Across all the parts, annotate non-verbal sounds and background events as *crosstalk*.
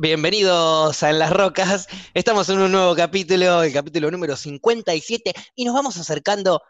Bienvenidos a En las Rocas. Estamos en un nuevo capítulo, el capítulo número 57, y nos vamos acercando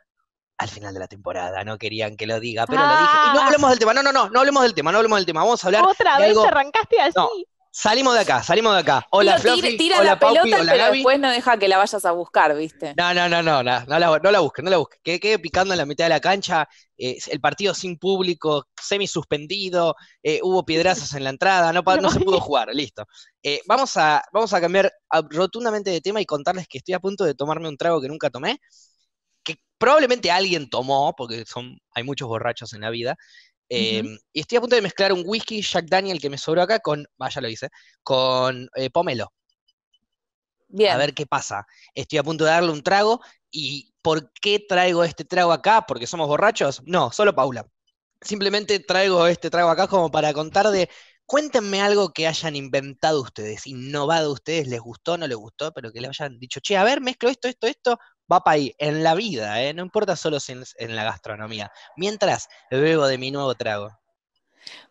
al final de la temporada. No querían que lo diga, pero lo dije. Y no ah. hablemos del tema, no, no, no, no hablemos del tema, no hablemos del tema. Vamos a hablar. Otra vez algo... arrancaste así salimos de acá, salimos de acá. Hola, la tira hola, la pelota, pero después no deja que la vayas a buscar, ¿viste? No, no, no, no, no, la, no busques, no la busques. Que quede picando en la mitad de la cancha, eh, el partido sin público, semi suspendido, eh, hubo piedrazos en la entrada, no, se pudo *laughs* jugar, listo. Eh, vamos, a, vamos a cambiar rotundamente de tema y contarles que estoy a punto de tomarme un trago que nunca tomé, que probablemente alguien tomó, porque son, hay muchos borrachos en la vida, Em, y estoy a punto de mezclar un whisky Jack Daniel que me sobró acá con, vaya ah, lo hice, con eh, pomelo. Bien. A ver qué pasa. Estoy a punto de darle un trago y ¿por qué traigo este trago acá? ¿Porque somos borrachos? No, solo Paula. Simplemente traigo este trago acá como para contar de, cuéntenme algo que hayan inventado ustedes, innovado ustedes, les gustó, no les gustó, pero que le hayan dicho, che, a ver, mezclo esto, esto, esto, va para ahí, en la vida, ¿eh? no importa solo en, en la gastronomía. Mientras bebo de mi nuevo trago.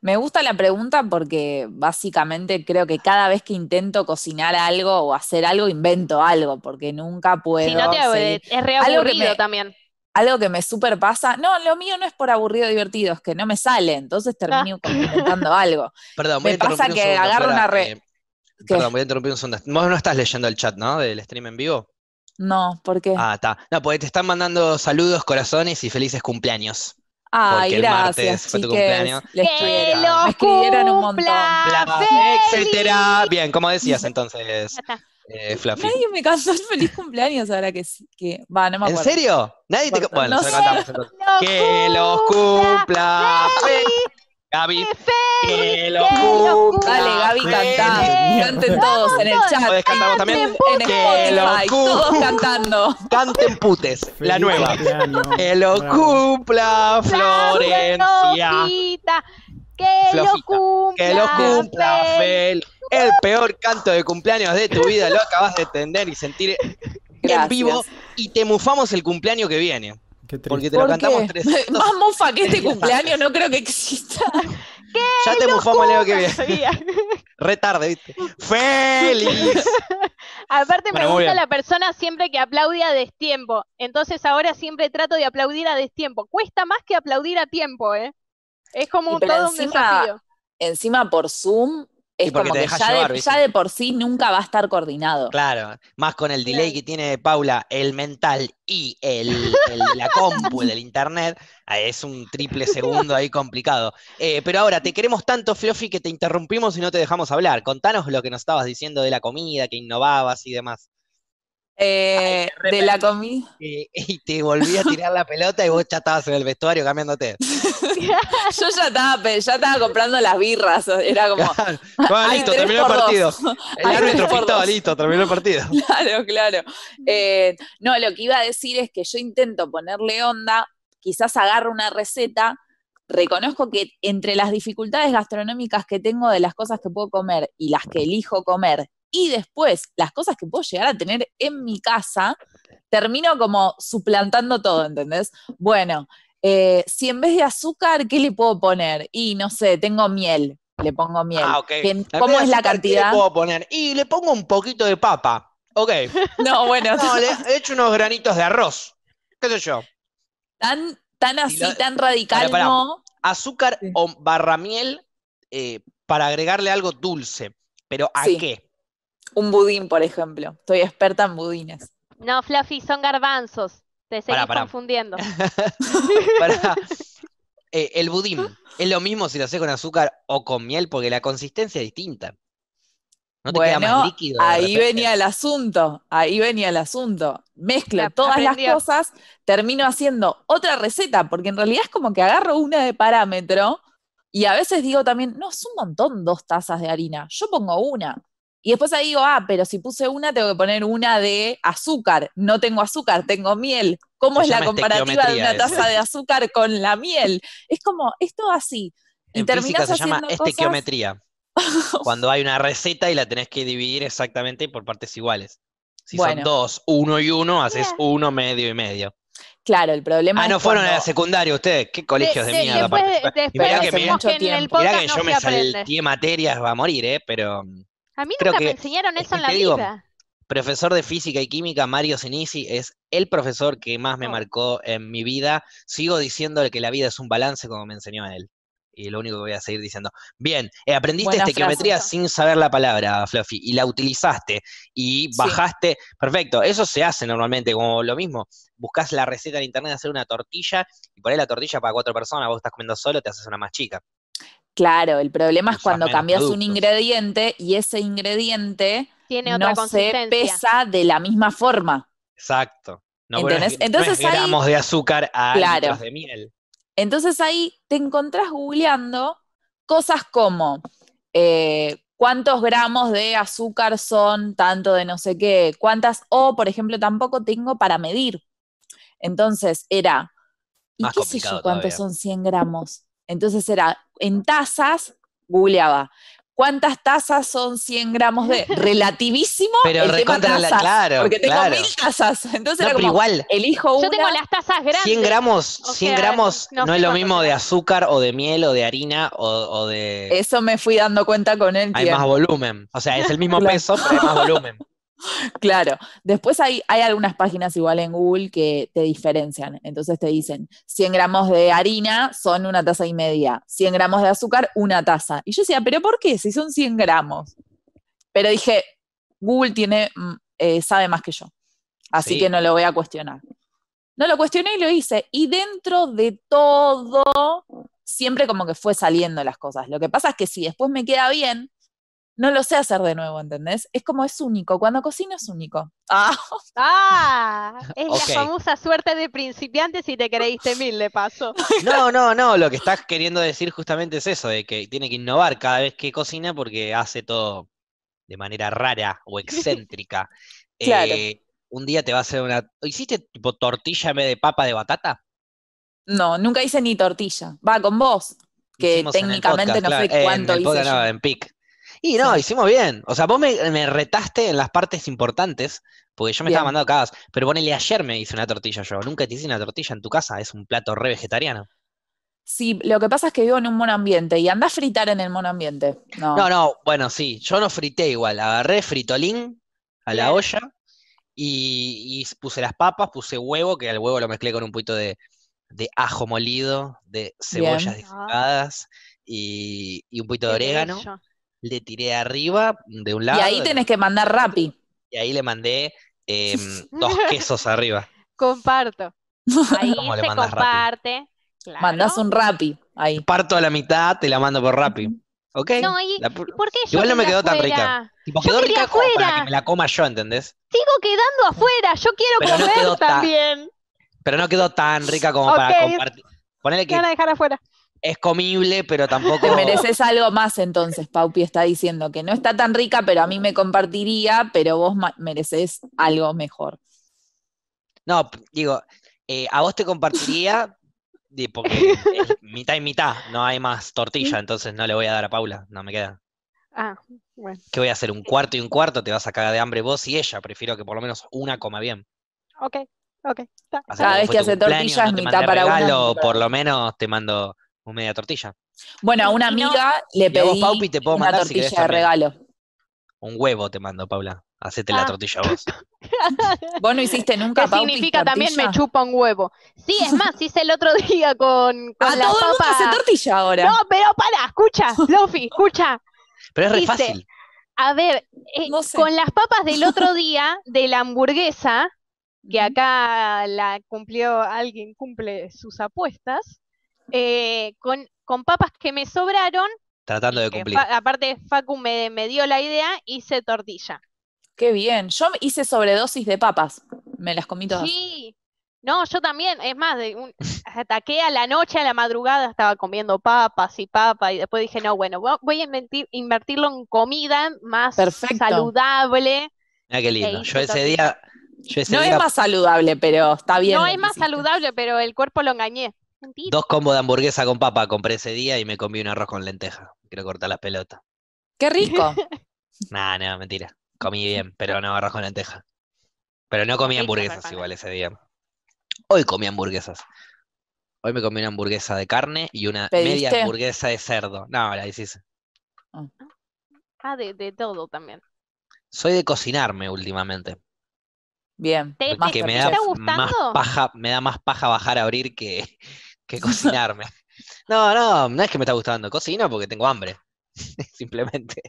Me gusta la pregunta porque básicamente creo que cada vez que intento cocinar algo o hacer algo, invento algo, porque nunca puedo. Si es re aburrido también. Algo que me super pasa. No, lo mío no es por aburrido divertido, es que no me sale, entonces ah. termino comentando *laughs* algo. Perdón, me pasa que agarro una red. Eh, perdón, voy a interrumpir un segundo. no estás leyendo el chat, ¿no? Del stream en vivo. No, ¿por qué? Ah, está. No, porque te están mandando saludos, corazones y felices cumpleaños. Ay, porque gracias, el martes fue tu cumpleaños. que los cumpla! un montón. etcétera. Bien, como decías entonces. Eh, Nadie me cantó el feliz cumpleaños ahora que Que... Va, no me acuerdo. ¿En serio? Nadie te. Bueno, no se lo cantamos entonces. que los cumpla. Feliz. Gaby. lo cumpla, Dale, Gaby, canta. Canten todos en el chat. Puedes cantar también. En Spotify, todos cantando. Canten putes, la nueva. Que lo cumpla, Florencia. Que lo cumpla. Que lo cumpla, Fel. El peor canto de cumpleaños de tu vida lo acabas de entender y sentir en vivo. Y te mufamos el cumpleaños que viene porque te lo cantamos qué? tres. *laughs* Más mofa que este cumpleaños no creo que exista. *laughs* ¿Qué? Ya te mufamos el qué que viene. *laughs* Retarde, ¿viste? ¡Feliz! Aparte me gusta la persona siempre que aplaude a destiempo. Entonces ahora siempre trato de aplaudir a destiempo. Cuesta más que aplaudir a tiempo, ¿eh? Es como un todo un desafío. Encima por Zoom es porque como que ya, de, por sí nunca va a estar coordinado. Claro, más con el delay que tiene Paula, el mental y el, la *laughs* compu del internet, ah, es un triple segundo ahí complicado. Eh, pero ahora, te queremos tanto, Fluffy, que te interrumpimos y no te dejamos hablar. Contanos lo que nos estabas diciendo de la comida, que innovabas y demás. Eh, de la comida. *laughs* Y, te volví a tirar la pelota y vos ya estabas en el vestuario cambiándote. *laughs* Yo ya estaba, comprando las birras. Era como. listo, terminó el partido. El árbitro pintaba, listo, terminó el partido. Claro, claro. Eh, no, lo que iba a decir es que yo intento ponerle onda, quizás agarro una receta. Reconozco que entre las dificultades gastronómicas que tengo de las cosas que puedo comer y las que elijo comer y después, las cosas que puedo llegar a tener en mi casa, termino como suplantando todo, ¿entendés? Bueno, eh, si en vez de azúcar, ¿qué le puedo poner? Y no sé, tengo miel, le pongo miel. Ah, ¿Cómo es la cantidad? le poner? Y le pongo un poquito de papa. Ok. *laughs* No, bueno. no, le, he hecho unos granitos de arroz. ¿Qué sé yo? Tan, tan así, tan radical, no. Azúcar o barra miel eh, para agregarle algo dulce. ¿Pero a qué? Un budín, por ejemplo. Estoy experta en budines. No, Fluffy, son garbanzos. Te seguís confundiendo. *laughs* *laughs* Eh, el budín es lo mismo si lo haces con azúcar o con miel, porque la consistencia es distinta. No te bueno, queda más líquido. Ahí venía el asunto, ahí venía el asunto. Mezcla todas las cosas, termino haciendo otra receta, porque en realidad es como que agarro una de parámetro y a veces digo también, no, es un montón dos tazas de harina, yo pongo una. Y después ahí digo, ah, pero si puse una, tengo que poner una de azúcar. No tengo azúcar, tengo miel. ¿Cómo es la comparativa de una taza de azúcar con la miel? Es como, es todo así. En física se llama estequiometría. *laughs* Cuando hay una receta y la tenés que dividir exactamente por partes iguales. Si son dos, uno y uno, haces eh. uno, medio y medio. Claro, el problema. Ah, no fueron a la secundaria ustedes. Qué colegios de, mierda. Después, mirá que, mirá, que yo me salté materias, va a morir, ¿eh? Pero. Mm, a mí nunca que, me enseñaron eso en la vida. Profesor de física y química, Mario Sinisi, es el profesor que más me oh. marcó en mi vida. Sigo diciéndole que la vida es un balance como me enseñó a él. Y lo único que voy a seguir diciendo. Bien, eh, aprendiste este estequiometría sin saber la palabra, Fluffy, y la utilizaste y bajaste. Perfecto, eso se hace normalmente, como lo mismo. Buscas la receta en internet de hacer una tortilla y ponés la tortilla para cuatro personas, vos estás comiendo solo, te haces una más chica. Claro, el problema es cuando cambias un ingrediente y ese ingrediente Tiene otra no se pesa de la misma forma. Exacto. No, Entonces gramos de azúcar a claro. de miel. Entonces ahí te encontrás googleando cosas como eh, cuántos gramos de azúcar son, tanto de no sé qué, cuántas, o por ejemplo, tampoco tengo para medir. Entonces era, ¿y qué sé yo cuántos son 100 gramos? Entonces era en tazas, googleaba. ¿Cuántas tazas son 100 gramos de? *laughs* Relativísimo. Pero el tema tazas, claro. Porque tengo mil tazas. Entonces era como, igual, elijo una. Yo tengo las tazas grandes. 100 gramos, 100 gramos no, es lo mismo de azúcar o de miel o de harina o, de. Eso me fui dando cuenta con él. Hay más volumen. O sea, es el mismo peso, pero hay más volumen. *laughs* Claro. Después hay, hay algunas páginas igual en Google que te diferencian. Entonces te dicen 100 gramos de harina son una taza y media, 100 gramos de azúcar, una taza. Y yo decía, ¿pero por qué? Si son 100 gramos. Pero dije, Google tiene, mm, eh, sabe más que yo. Así que no lo voy a cuestionar. No lo cuestioné y lo hice. Y dentro de todo, siempre como que fue saliendo las cosas. Lo que pasa es que si después me queda bien, no lo sé hacer de nuevo, ¿entendés? Es como es único, cuando cocina es único. *laughs* Ah. ah, es la famosa suerte de principiantes si te creíste mil, le pasó. *laughs* No, no, no, lo que estás queriendo decir justamente es eso, de que tiene que innovar cada vez que cocina porque hace todo de manera rara o *laughs* excéntrica. claro. Eh, un día te va a hacer una... ¿Hiciste tipo tortilla en vez de papa de batata? No, nunca hice ni tortilla. Va, con vos, que técnicamente no sé cuánto en hice. yo. en PIC y no, hicimos bien. O sea, vos me, retaste en las partes importantes, porque yo me estaba mandando cagas. Pero ponele, ayer me hice una tortilla yo. Nunca te hice una tortilla en tu casa, es un plato re vegetariano. Sí, lo que pasa es que vivo en un monoambiente y andás a fritar en el monoambiente. No. no, no, bueno, sí, yo no frité igual. Agarré fritolín a la olla y, puse las papas, puse huevo, que al huevo lo mezclé con un poquito de, ajo molido, de cebollas picadas y, un poquito de orégano le tiré arriba de un lado. Y ahí tenés que mandar rapi. Y ahí le mandé em, *laughs* dos quesos arriba. Comparto. *laughs* Ahí se mandas comparte. Mandás un rapi. ahí. Parto a la mitad, te la mando por rapi. ¿Ok? Igual no me quedó tan rica. quedó rica afuera. para que me la coma yo, ¿entendés? Sigo quedando afuera, yo quiero comer también. pero no quedó tan rica como para compartir. Ponele que. van a dejar afuera es comible, pero tampoco. Te mereces algo más entonces, Paupi está diciendo que no está tan rica, pero a mí me compartiría, pero vos mereces algo mejor. No, digo, eh, a vos te compartiría, porque mitad y mitad, no hay más tortilla, entonces no le voy a dar a Paula, no me queda. Ah, bueno. ¿Qué voy a hacer? ¿Un cuarto y un cuarto? Te vas a cagar de hambre vos y ella. Prefiero que por lo menos una coma bien. Ok, ok. Cada vez que hace tortillas, mitad para Por lo menos te mando media tortilla. Bueno, a una amiga le pedí te puedo una mandar, tortilla regalo. Un huevo te mando, Paula. Hacete la ah. tortilla vos. *laughs* vos no hiciste nunca ¿Qué significa también me chupa un huevo? Sí, es más, *laughs* hice el otro día con, con a ah, la todo tortilla ahora. No, pero para, escucha, *laughs* Lofi, escucha. Pero es re fácil. A ver, eh, con las papas del otro día de la hamburguesa, que acá la cumplió alguien cumple sus apuestas. Eh, con, con papas que me sobraron. Tratando de eh, cumplir. aparte, Facu me, me dio la idea, hice tortilla. Qué bien. Yo hice sobredosis de papas. Me las comí todas. Sí. No, yo también. Es más, de un, ataqué a la noche, a la madrugada, estaba comiendo papas y papas. Y después dije, no, bueno, voy a invertirlo en comida más saludable. Mira qué e lindo. Yo ese día. no es más saludable, pero está bien. No es más saludable, pero el cuerpo lo engañé. Dos combos de hamburguesa con papa compré ese día y me comí un arroz con lenteja. Quiero cortar la pelota. ¡Qué rico! *laughs* nah, no, mentira. Comí *laughs* bien, pero no arroz con lenteja. Pero no comí hamburguesas igual ese día. Hoy comí hamburguesas. Hoy me comí una hamburguesa de carne y una media hamburguesa de cerdo. No, la hiciste. Ah, ah de, todo también. Soy de cocinarme últimamente. Bien. ¿Te, me da gustando? paja, me da más paja bajar a abrir que, que *laughs* cocinarme. No, no, no es que me está gustando. Cocino porque tengo hambre. *laughs* Simplemente.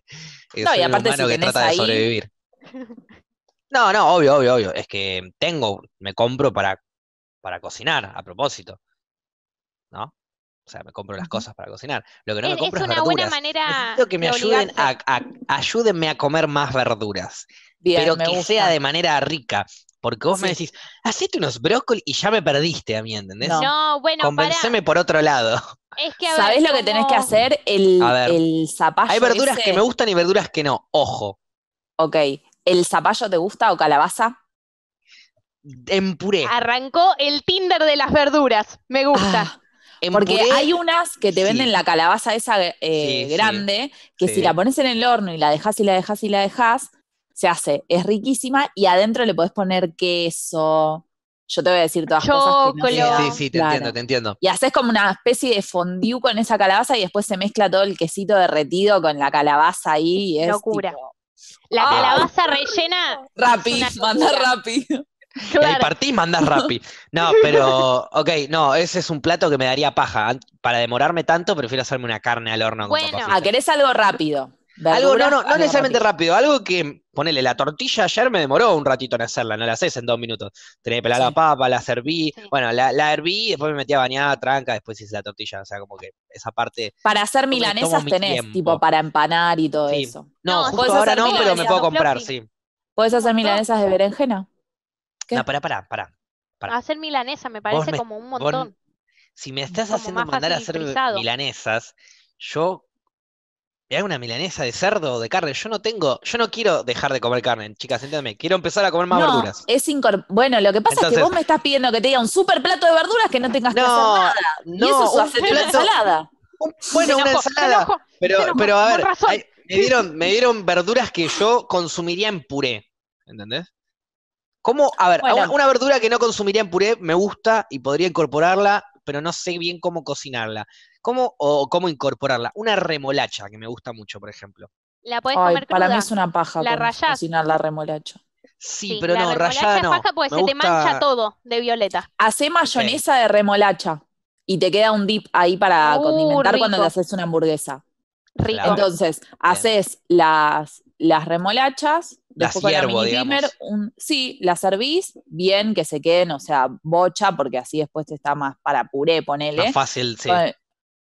Eh, no, y aparte que trata de sobrevivir. *laughs* No, no, obvio, obvio, obvio. Es que tengo, me compro para, para cocinar, a propósito. ¿No? O sea, me compro las cosas para cocinar. Lo que no es, me compro es, una buena manera. que me ayuden a, ayúdenme a comer más verduras. pero que sea de manera rica. Porque vos me decís, hacete unos brócolis y ya me perdiste a mí, ¿entendés? No, bueno, Convenceme por otro lado. Es ¿Sabés lo que tenés que hacer? El, el zapallo. Hay verduras que me gustan y verduras que no, ojo. Ok. ¿El zapallo te gusta o calabaza? En puré. Arrancó el Tinder de las verduras. Me gusta. Ah, porque hay unas que te venden la calabaza esa eh, grande, que si la pones en el horno y la dejas y la dejas y la dejas, se hace, es riquísima y adentro le podés poner queso. Yo te voy a decir todas las cosas Sí, sí, te entiendo, te entiendo. Y haces como una especie de fondue con esa calabaza y después se mezcla todo el quesito derretido con la calabaza ahí. Y es Locura. la ah. calabaza rellena. Rapi, manda rápido Claro. Y ahí partís, mandás No, pero, ok, no, ese es un plato que me daría paja. Para demorarme tanto, prefiero hacerme una carne al horno. Bueno, a ah, querés algo rápido no, no, no ah, necesariamente rápido. Algo que, ponele, la tortilla ayer me demoró un ratito en hacerla, no la haces en dos minutos. Tenía que pelar la papa, la serví. Bueno, la, la, herví, después me metí a bañar, tranca, después hice la tortilla. O sea, como que esa parte. Para hacer milanesas tenés, tipo, para empanar y todo eso. No, justo ahora no, pero me puedo comprar, sí. ¿Puedes hacer milanesas de berenjena? No, pará, pará, pará. Hacer milanesa me parece como un montón. si me estás haciendo mandar a hacer milanesas, yo me una milanesa de cerdo o de carne. Yo no tengo, yo no quiero dejar de comer carne, chicas, Entiéndeme. Quiero empezar a comer más verduras. Es bueno, lo que pasa es que vos me estás pidiendo que te diga un super plato de verduras que no tengas que hacer nada. No, y eso es una ensalada. bueno, una ensalada. pero, pero a ver, me, dieron, verduras que yo consumiría en puré. ¿Entendés? ¿Cómo? A ver, una verdura que no consumiría en puré me gusta y podría incorporarla, pero no sé bien cómo cocinarla. ¿Cómo, o cómo incorporarla? Una remolacha, que me gusta mucho, por ejemplo. La puedes comer cruda. Para mí es una paja la cocinar la remolacha. Sí, pero no, rayada no. paja porque se te mancha todo de violeta. Hacé mayonesa de remolacha y te queda un dip ahí para uh, condimentar cuando le haces una hamburguesa. Entonces, haces las, las remolachas, las después hiervo, sí, las servís bien que se queden, o sea, bocha, porque así después te está más para puré, ponele. Más fácil, sí.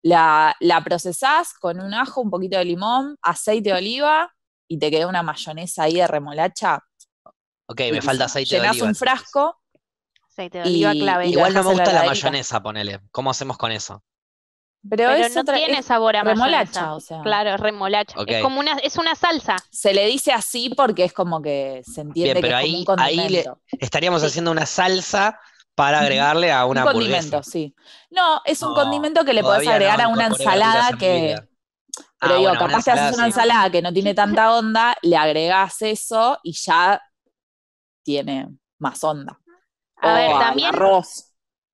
La, procesás con un ajo, un poquito de limón, aceite de oliva y te queda una mayonesa ahí de remolacha. Ok, me falta aceite de oliva. Llenás un frasco. Aceite de oliva Igual no me gusta la, mayonesa, ponele. ¿Cómo hacemos con eso? Pero, no tiene sabor a remolacha, Claro, remolacha. Es como una, es una salsa. Se le dice así porque es como que se entiende pero que es ahí, un estaríamos haciendo una salsa para agregarle a una un condimento, sí. No, es un condimento que le podés agregar a ah, una ensalada que... Pero digo, capaz que haces una ensalada que no tiene tanta onda, le agregas eso y ya tiene más onda. A ver, también... Arroz.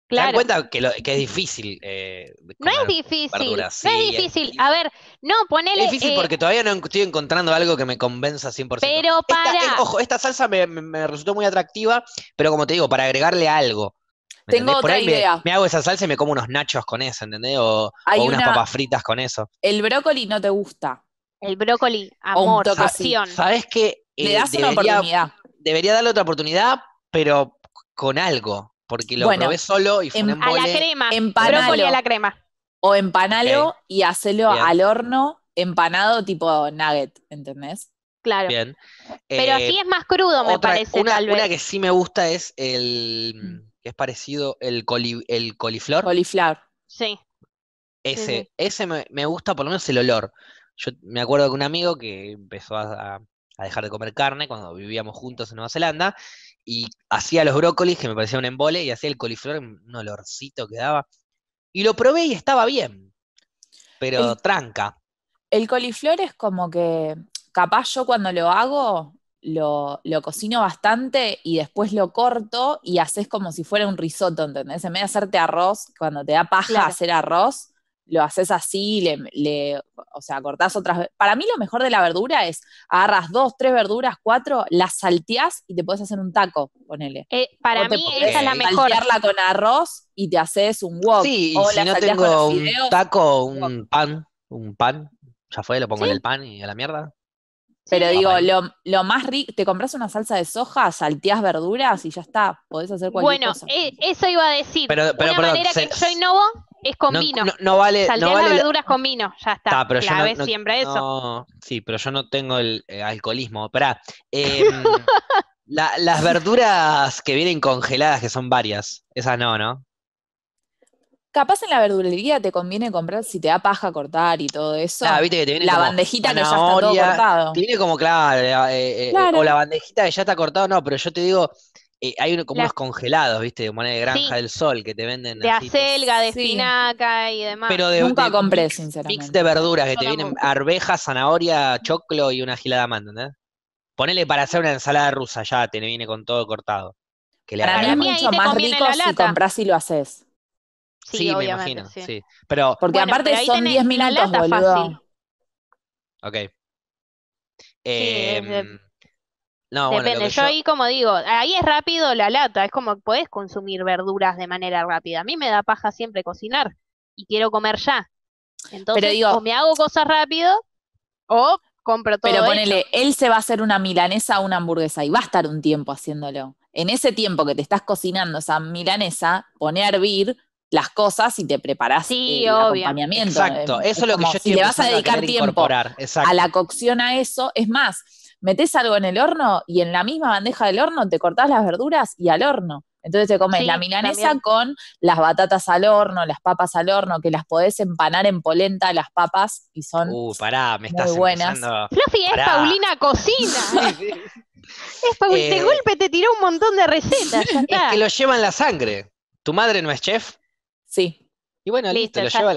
¿Te cuenta que, es difícil? Eh, no es difícil, es difícil. a ver, no, ponele... Es difícil eh, porque todavía no estoy encontrando algo que me convenza 100%. Pero eh, para... Esta, ojo, esta salsa me, resultó muy atractiva, pero como te digo, para agregarle algo. Tengo otra idea. Me, hago esa salsa y me como unos nachos con eso, ¿entendés? O, unas papas fritas con eso. El brócoli no te gusta. El brócoli, amor, pasión. ¿Sabes que Le das una oportunidad. Debería darle otra oportunidad, pero con algo porque lo bueno, solo y fue un A la crema, empanalo, a la crema. O empanalo y hacelo al horno empanado tipo nugget, ¿entendés? Claro. Bien. Pero eh, así es más crudo, me parece. Una, que sí me gusta es el. Mm. que es parecido, el, el coliflor. Coliflor. Sí. Ese, ese me, gusta por lo menos el olor. Yo me acuerdo que un amigo que empezó a, a dejar de comer carne cuando vivíamos juntos en Nueva Zelanda y hacía los brócolis, que me parecía un embole, y hacía el coliflor, un olorcito que daba. Y lo probé y estaba bien, pero tranca. El coliflor es como que, capaz yo cuando lo hago, lo, lo, cocino bastante y después lo corto y haces como si fuera un risotto, ¿entendés? En vez de hacerte arroz, cuando te da paja hacer arroz, lo haces así, le, le, o sea, cortás otras... Para mí lo mejor de la verdura es agarras dos, tres verduras, cuatro, las salteás y te puedes hacer un taco, ponele. Eh, para mí esa es la eh, mejor. Saltearla con arroz y te haces un wok. Sí, o si no tengo un taco, un pan, un pan, ya fue, lo pongo en el pan y a la mierda. Pero digo, lo, más rico, te compras una salsa de soja, salteás verduras y ya está, podés hacer cualquier cosa. Bueno, eso iba a decir. Pero, pero una perdón, manera que yo innovo es con no, vino. No, vale. verduras con vino, ya está. Ta, pero siempre eso. sí, pero yo no tengo el eh, alcoholismo. Pará. Em, *laughs* las verduras que vienen congeladas, que son varias, esas no, ¿no? Capaz en la verdulería te conviene comprar si te da paja cortar y todo eso. Ah, viste la bandejita que ya está todo cortado. tiene como, claro, eh, eh, o la bandejita que ya está cortado, no, pero yo te digo, eh, hay como los unos congelados, ¿viste? De moneda de granja del sol que te venden. De pues, acelga, de espinaca y demás. Nunca compré, sinceramente. Mix de verduras que te vienen arveja, zanahoria, choclo y una gilada de ¿entendés? Ponele para hacer una ensalada rusa, ya te viene con todo cortado. Que le para mucho más rico si compras y lo haces. Sí, me imagino, sí. Pero, Porque aparte son 10 minutos, la Fácil. Ok. Eh, Depende, yo, ahí como digo, ahí es rápido la lata, es como puedes podés consumir verduras de manera rápida. A mí me da paja siempre cocinar y quiero comer ya. Entonces, o me hago cosas rápido o compro todo. Pero ponele, él se va a hacer una milanesa o una hamburguesa y va a estar un tiempo haciéndolo. En ese tiempo que te estás cocinando esa milanesa, pone a hervir las cosas y te preparas eh, el acompañamiento. Eh, exacto, eso es, lo que yo Si le vas a dedicar tiempo a la cocción a eso, es más, metes algo en el horno y en la misma bandeja del horno te cortás las verduras y al horno. Entonces te comes la milanesa con las batatas al horno, las papas al horno, que las podés empanar en polenta las papas y son uh, pará, me estás muy buenas. Fluffy es Paulina Cocina. *laughs* Es Paulina! de eh, golpe te tiró un montón de recetas. Es que lo llevan la sangre. ¿Tu madre no es chef? Sí. Y bueno, listo, lo lleva,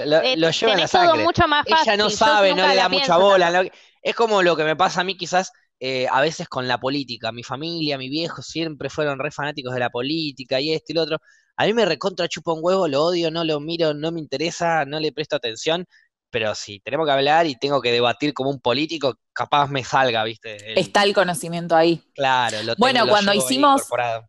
la sangre. Mucho más Ella no sabe, no le da mucha bola. Es como lo que me pasa a mí quizás eh, a veces con la política. Mi familia, mi viejo siempre fueron re fanáticos de la política y esto y lo otro. A mí me recontra chupa un huevo, lo odio, no lo miro, no me interesa, no le presto atención. Pero si tenemos que hablar y tengo que debatir como un político, capaz me salga, ¿viste? Está el conocimiento ahí. Claro, lo tengo, Bueno, cuando hicimos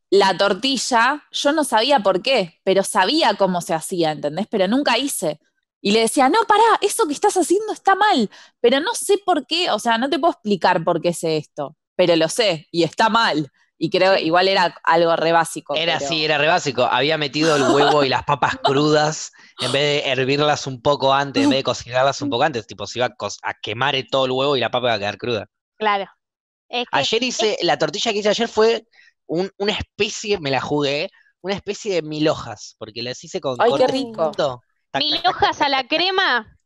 la tortilla, yo no sabía por qué, pero sabía cómo se hacía, ¿entendés? Pero nunca hice. Y le decía, no, pará, eso que estás haciendo está mal, pero no sé por qué, o sea, no te puedo explicar por qué sé esto, pero lo sé y está mal. Y creo igual era algo re básico. Era así, sí, era re básico. Había metido el huevo y las papas *laughs* crudas en vez de hervirlas un poco antes, en vez de cocinarlas un *laughs* poco antes. Tipo, se iba a, quemar todo el huevo y la papa iba a quedar cruda. Claro. ayer hice, la tortilla que hice ayer fue una especie, me la jugué, una especie de mil hojas, porque las hice con... Ay, qué rico. Mil hojas a la crema.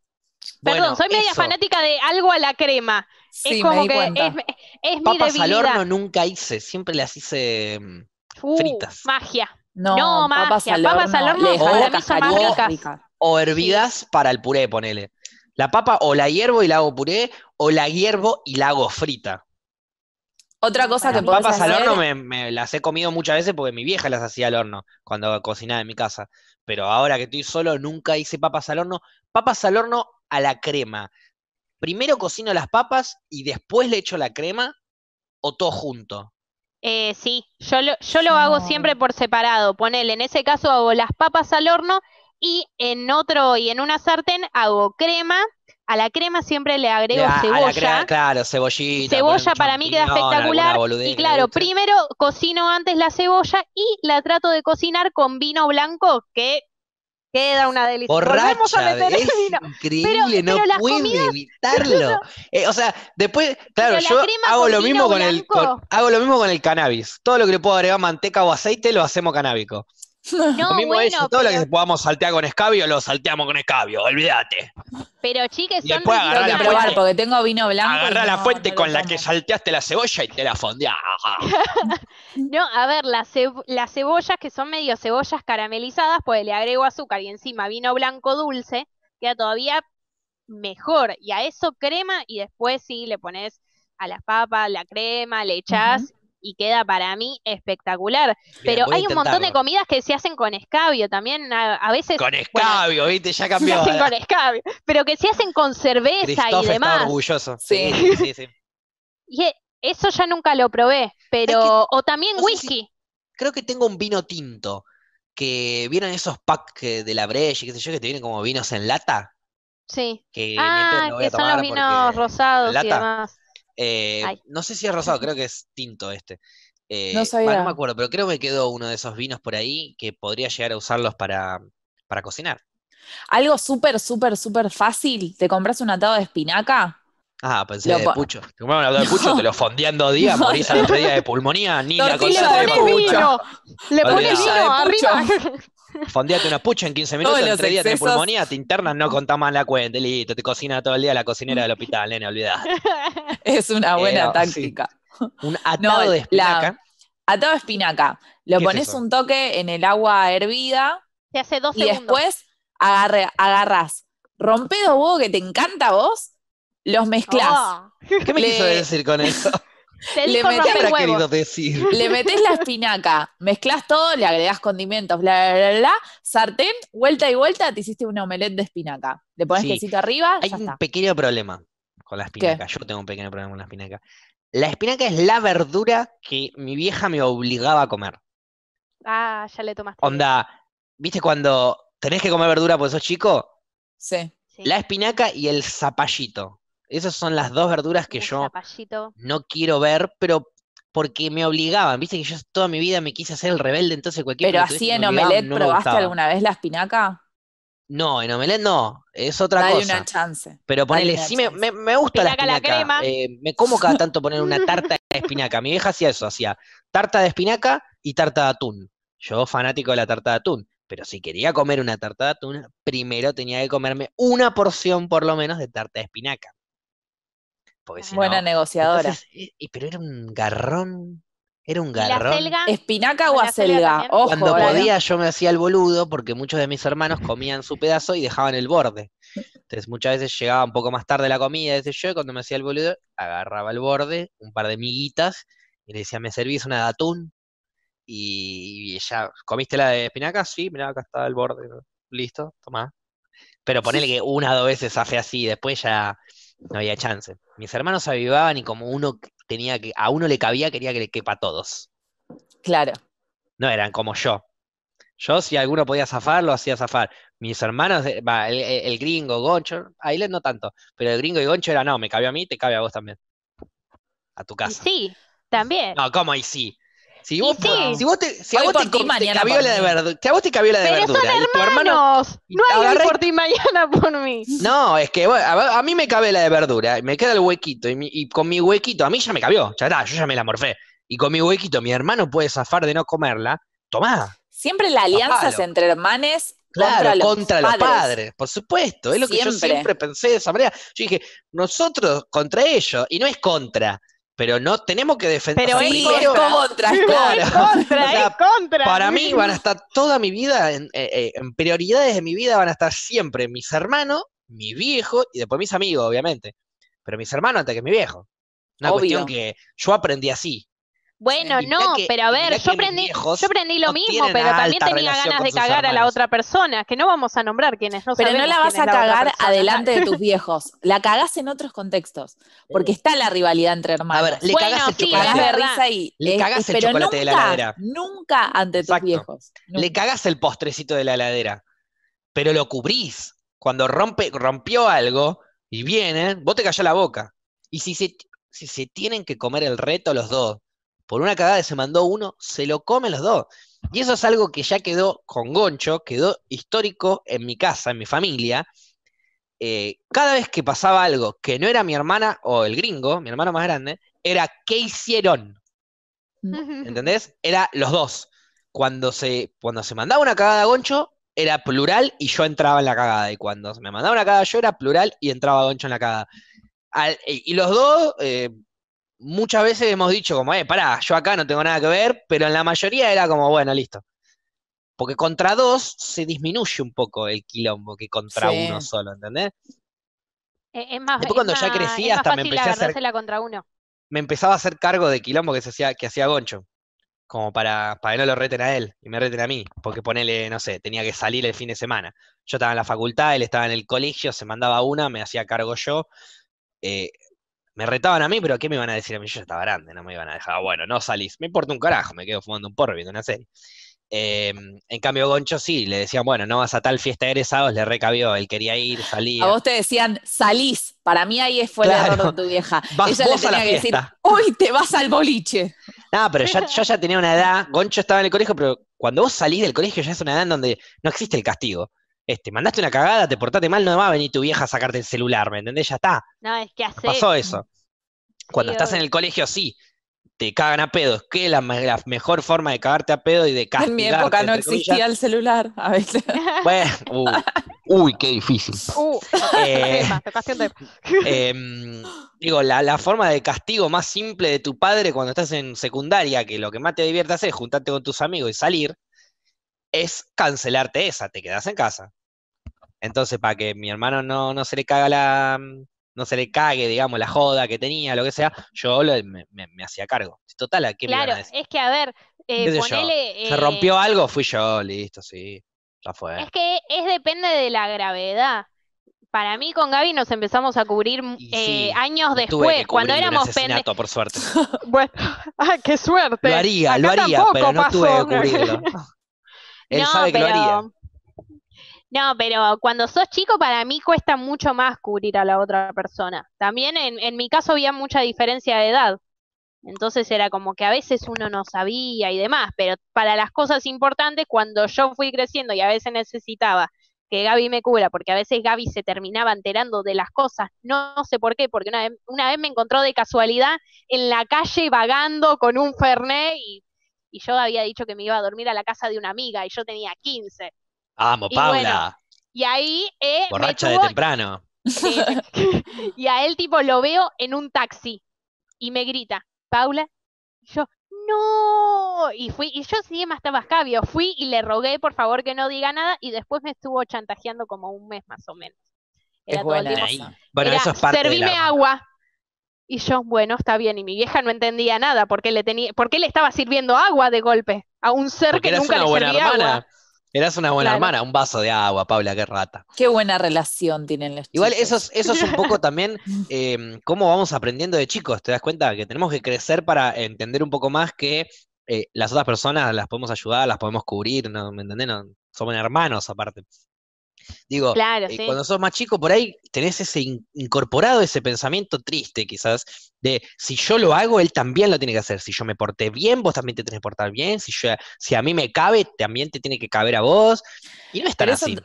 Perdón, soy media fanática de algo a la crema. es como que es, es, mi Papas al horno nunca hice, siempre las hice mm, uh, fritas. Magia. No, magia. papas al horno, más O hervidas para el puré, ponele. La papa o la hiervo y la hago puré, o la hiervo y la hago frita. Otra cosa que hacer. papas al horno me, las he comido muchas veces porque mi vieja las hacía al horno cuando cocinaba en mi casa. Pero ahora que estoy solo, nunca hice papas al horno. Papas al horno a la crema. Primero cocino las papas y después le echo la crema o todo junto. Eh, sí, yo lo, yo lo hago siempre por separado. Ponele, en ese caso hago las papas al horno y en otro y en una sartén hago crema a la crema siempre le agrego cebolla. A claro, cebollita. Cebolla para mí queda espectacular. y claro, primero cocino antes la cebolla y la trato de cocinar con vino blanco, que queda una delicia. Borracha, a es increíble, no evitarlo. Eh, o sea, después, claro, yo hago lo mismo con el hago lo mismo con el cannabis. Todo lo que le puedo agregar manteca o aceite lo hacemos canábico. *laughs* No, lo mismo todo lo que podamos saltear con escabio, lo salteamos con escabio, olvídate. Pero chiques, son después la porque tengo vino blanco. Agarra la fuente con la que salteaste la cebolla y te la fondeás. *laughs* no, a ver, las, cebollas que son medio cebollas caramelizadas, pues le agrego azúcar y encima vino blanco dulce, queda todavía mejor. Y a eso crema y después sí le pones a las papas, la crema, le echás y queda para mí espectacular. Pero hay un montón de comidas que se hacen con escabio también, a, veces. Con escabio, viste, ya *laughs* cambió. Pero que se hacen con cerveza y demás. Está orgulloso. Sí, sí, *laughs* sí. Y eso ya nunca lo probé, pero. o también whisky. creo que tengo un vino tinto. Que vieron esos packs de la Breche, qué sé yo, que te vienen como vinos en lata. Sí. Que ah, que son los vinos rosados y demás. Eh, no sé si es rosado, creo que es tinto este. no, eh, no me acuerdo, pero creo que quedó uno de esos vinos por ahí que podría llegar a usarlos para, para cocinar. Algo súper, súper, súper fácil. Te compras un atado de espinaca. Ah, pensé lo de pucho. Te compras un atado de pucho, *laughs* te lo fondeando dos días, *laughs* morís de pulmonía, ni la le de pucho. Le pones vino arriba. *laughs* Fondeate una pucha en 15 minutos, en 3 días tenés pulmonía, te internas, no contás más la cuenta, listo, te cocina todo el día la cocinera del hospital, nene, olvidá. *laughs* Es una buena eh, táctica. Un *laughs* atado de espinaca. atado de espinaca. Lo pones un toque en el agua hervida. Se hace dos y después agarras rompedo vos que te encanta vos, los mezclas. Ah. ¿Qué me quiso decir con eso? *laughs* le metes, la espinaca, mezclas todo, le agregas condimentos, bla, bla, bla, sartén, vuelta y vuelta, te hiciste una omelette de espinaca. Le pones quesito arriba. Hay un pequeño problema con la espinaca. Yo tengo un pequeño problema con la espinaca. La espinaca es la verdura que mi vieja me obligaba a comer. Ah, ya le tomaste. Onda, ¿viste cuando tenés que comer verdura porque sos chico? sí. La espinaca y el zapallito. Esas son las dos verduras que yo no quiero ver, pero porque me obligaban. Viste que yo toda mi vida me quise hacer el rebelde, entonces cualquier Pero así en omelette, ¿probaste alguna vez la espinaca? No, en omelette no, es otra Dale cosa. una chance. Pero ponele, sí, me, me, gusta la espinaca. Eh, me como cada tanto poner una *laughs* tarta de espinaca. Mi vieja hacía eso, hacía tarta de espinaca y tarta de atún. Yo fanático de la tarta de atún. Pero si quería comer una tarta de atún, primero tenía que comerme una porción por lo menos de tarta de espinaca. Buena negociadora. pero era un garrón. Era un garrón. Espinaca o acelga. Ojo, Cuando podía yo me hacía el boludo porque muchos de mis hermanos comían su pedazo y dejaban el borde. Entonces muchas veces llegaba un poco más tarde la comida, desde yo, y cuando me hacía el boludo, agarraba el borde, un par de miguitas, y le decía, ¿me servís una de atún? Y, ella ¿comiste la de espinaca? Sí, mirá, acá está el borde. Listo, tomá. Pero ponele que una o dos veces hace así, después ya no había chance. Mis hermanos se avivaban y como uno tenía que, a uno le cabía, quería que le quepa a todos. Claro. No eran como yo. Yo, si alguno podía zafar, lo hacía zafar. Mis hermanos, eh, el, el gringo, Goncho, ahí no tanto, pero el gringo y Goncho era, no, me cabía a mí, te cabía a vos también. A tu casa. sí, también. No, ¿cómo? ahí sí. Si vos, si vos te, si a vos te, cabió la de verdura, si a vos te cabió la de hermanos. no hay por ti mañana por mí. No, es que a, mí me cabe la de verdura, me queda el huequito y, con mi huequito a mí ya me cabió, ya está, yo ya me la morfé. Y con mi huequito mi hermano puede zafar de no comerla. Tomá. Siempre la alianza es entre hermanes Claro, contra, los, contra padres. los, padres. por supuesto. Es lo que yo siempre pensé de esa manera. Yo dije, nosotros contra ellos, y no es contra pero no tenemos que defender. Pero contra, contra, Para mí van a estar toda mi vida, en, eh, eh, en, prioridades de mi vida van a estar siempre mis hermanos, mi viejo y después mis amigos, obviamente. Pero mis hermanos antes que mi viejo. Una cuestión que yo aprendí así. Bueno, no, pero a ver, yo aprendí, lo mismo, pero también tenía ganas de cagar a la otra persona, que no vamos a nombrar quiénes no Pero no la vas a cagar adelante de tus viejos, la cagás en otros contextos, porque está la rivalidad entre hermanos. A le bueno, cagás el de le nunca, la Nunca ante tus viejos. Le cagás el postrecito de la heladera, pero lo cubrís. Cuando rompe, rompió algo y viene, vos te callás la boca. Y si se, si se tienen que comer el reto los dos, por una cagada se mandó uno, se lo comen los dos. Y eso es algo que ya quedó con Goncho, quedó histórico en mi casa, en mi familia. Eh, cada vez que pasaba algo que no era mi hermana o el gringo, mi hermano más grande, era ¿qué hicieron? Mm. ¿Entendés? Era los dos. Cuando se, cuando se mandaba una cagada a Goncho, era plural y yo entraba en la cagada. Y cuando se me mandaba una cagada yo, era plural y entraba Goncho en la cagada. y los dos eh, muchas veces hemos dicho como, eh, pará, yo acá no tengo nada que ver, pero en la mayoría era como, bueno, listo. Porque contra dos se disminuye un poco el quilombo que contra uno solo, ¿entendés? E, es más, Después cuando ya crecía hasta me empecé a hacer... Contra uno. Me empezaba a hacer cargo de quilombo que, se hacía, que hacía Goncho. Como para, para que no lo reten a él y me reten a mí. Porque ponele, no sé, tenía que salir el fin de semana. Yo estaba en la facultad, él estaba en el colegio, se mandaba una, me hacía cargo yo. Eh, me retaban a mí, pero ¿qué me iban a decir a mí? Yo ya estaba grande, no me iban a dejar, bueno, no salís, me importa un carajo, me quedo fumando un porro viendo una serie. Em, en cambio, Goncho sí, le decían, bueno, no vas a tal fiesta de egresados, le recabió, él quería ir, salir. A vos te decían, salís, para mí ahí fue el error de tu vieja. *laughs* Ella le tenía que decir, hoy te vas al boliche. No, pero yo ya tenía una edad, Goncho estaba en el colegio, pero cuando vos salís del colegio ya es una edad en donde no existe el castigo este, mandaste una cagada, te portaste mal, no va a venir tu vieja a sacarte el celular, ¿me entendés? Ya está. No, es que hace... Pasó eso. Cuando estás en el colegio, sí, te cagan a pedos. que la, la, mejor forma de cagarte a pedo y de castigarte? En mi época no existía el celular, a veces. *laughs* Uh, uy, qué difícil. Uh, *laughs* eh, *laughs* em, digo, la, la, forma de castigo más simple de tu padre cuando estás en secundaria, que lo que más te divierte hacer es juntarte con tus amigos y salir, es cancelarte esa, te quedas en casa. Entonces, para que mi hermano no, no se le caga la. No se le cague, digamos, la joda que tenía, lo que sea, yo me, hacía cargo. Total, Claro, es que a ver, eh, Se rompió eh, algo, fui yo, listo, sí. Ya fue. Es que es depende de la gravedad. Para mí con Gaby nos empezamos a cubrir mm, eh, años después, cuando éramos pendejos. por suerte. *laughs* bueno, *laughs* ah, qué suerte. Lo haría, lo haría, pero no tuve que cubrirlo no, pero... cuando sos chico para mí cuesta mucho más cubrir a la otra persona. También en, en mi caso había mucha diferencia de edad. Entonces era como que a veces uno no sabía y demás, pero para las cosas importantes, cuando yo fui creciendo y a veces necesitaba que Gaby me cubra, porque a veces Gaby se terminaba enterando de las cosas, no, sé por qué, porque una vez, una vez me encontró de casualidad en la calle vagando con un Fernet y y yo había dicho que me iba a dormir a la casa de una amiga y yo tenía 15. ¡Amo, Paula. y ahí... Eh, Borracha de temprano. Eh, *laughs* y a él tipo lo veo en un taxi y me grita, Paula, y yo, no. Y fui, y yo sí más escabio. fui y le rogué por favor que no diga nada y después me estuvo chantajeando como un mes más o menos. Era todo Bueno, eso servime agua, y yo, bueno, está bien. Y mi vieja no entendía nada porque le tenía, porque le estaba sirviendo agua de golpe a un ser que nunca le buena hermana. agua. Eras una buena hermana, un vaso de agua, Paula, qué rata. Qué buena relación tienen los chicos. Igual eso es, un poco también *laughs* em, cómo vamos aprendiendo de chicos, ¿te das cuenta? Que tenemos que crecer para entender un poco más que eh, las otras personas las podemos ayudar, las podemos cubrir, ¿no? ¿me entendés? No, somos hermanos aparte. Digo, eh, cuando sos más chico, por ahí tenés ese incorporado ese pensamiento triste, quizás, de si yo lo hago, él también lo tiene que hacer. Si yo me porté bien, vos también te tenés que portar bien. Si, yo, si a mí me cabe, también te tiene que caber a vos. Y no es así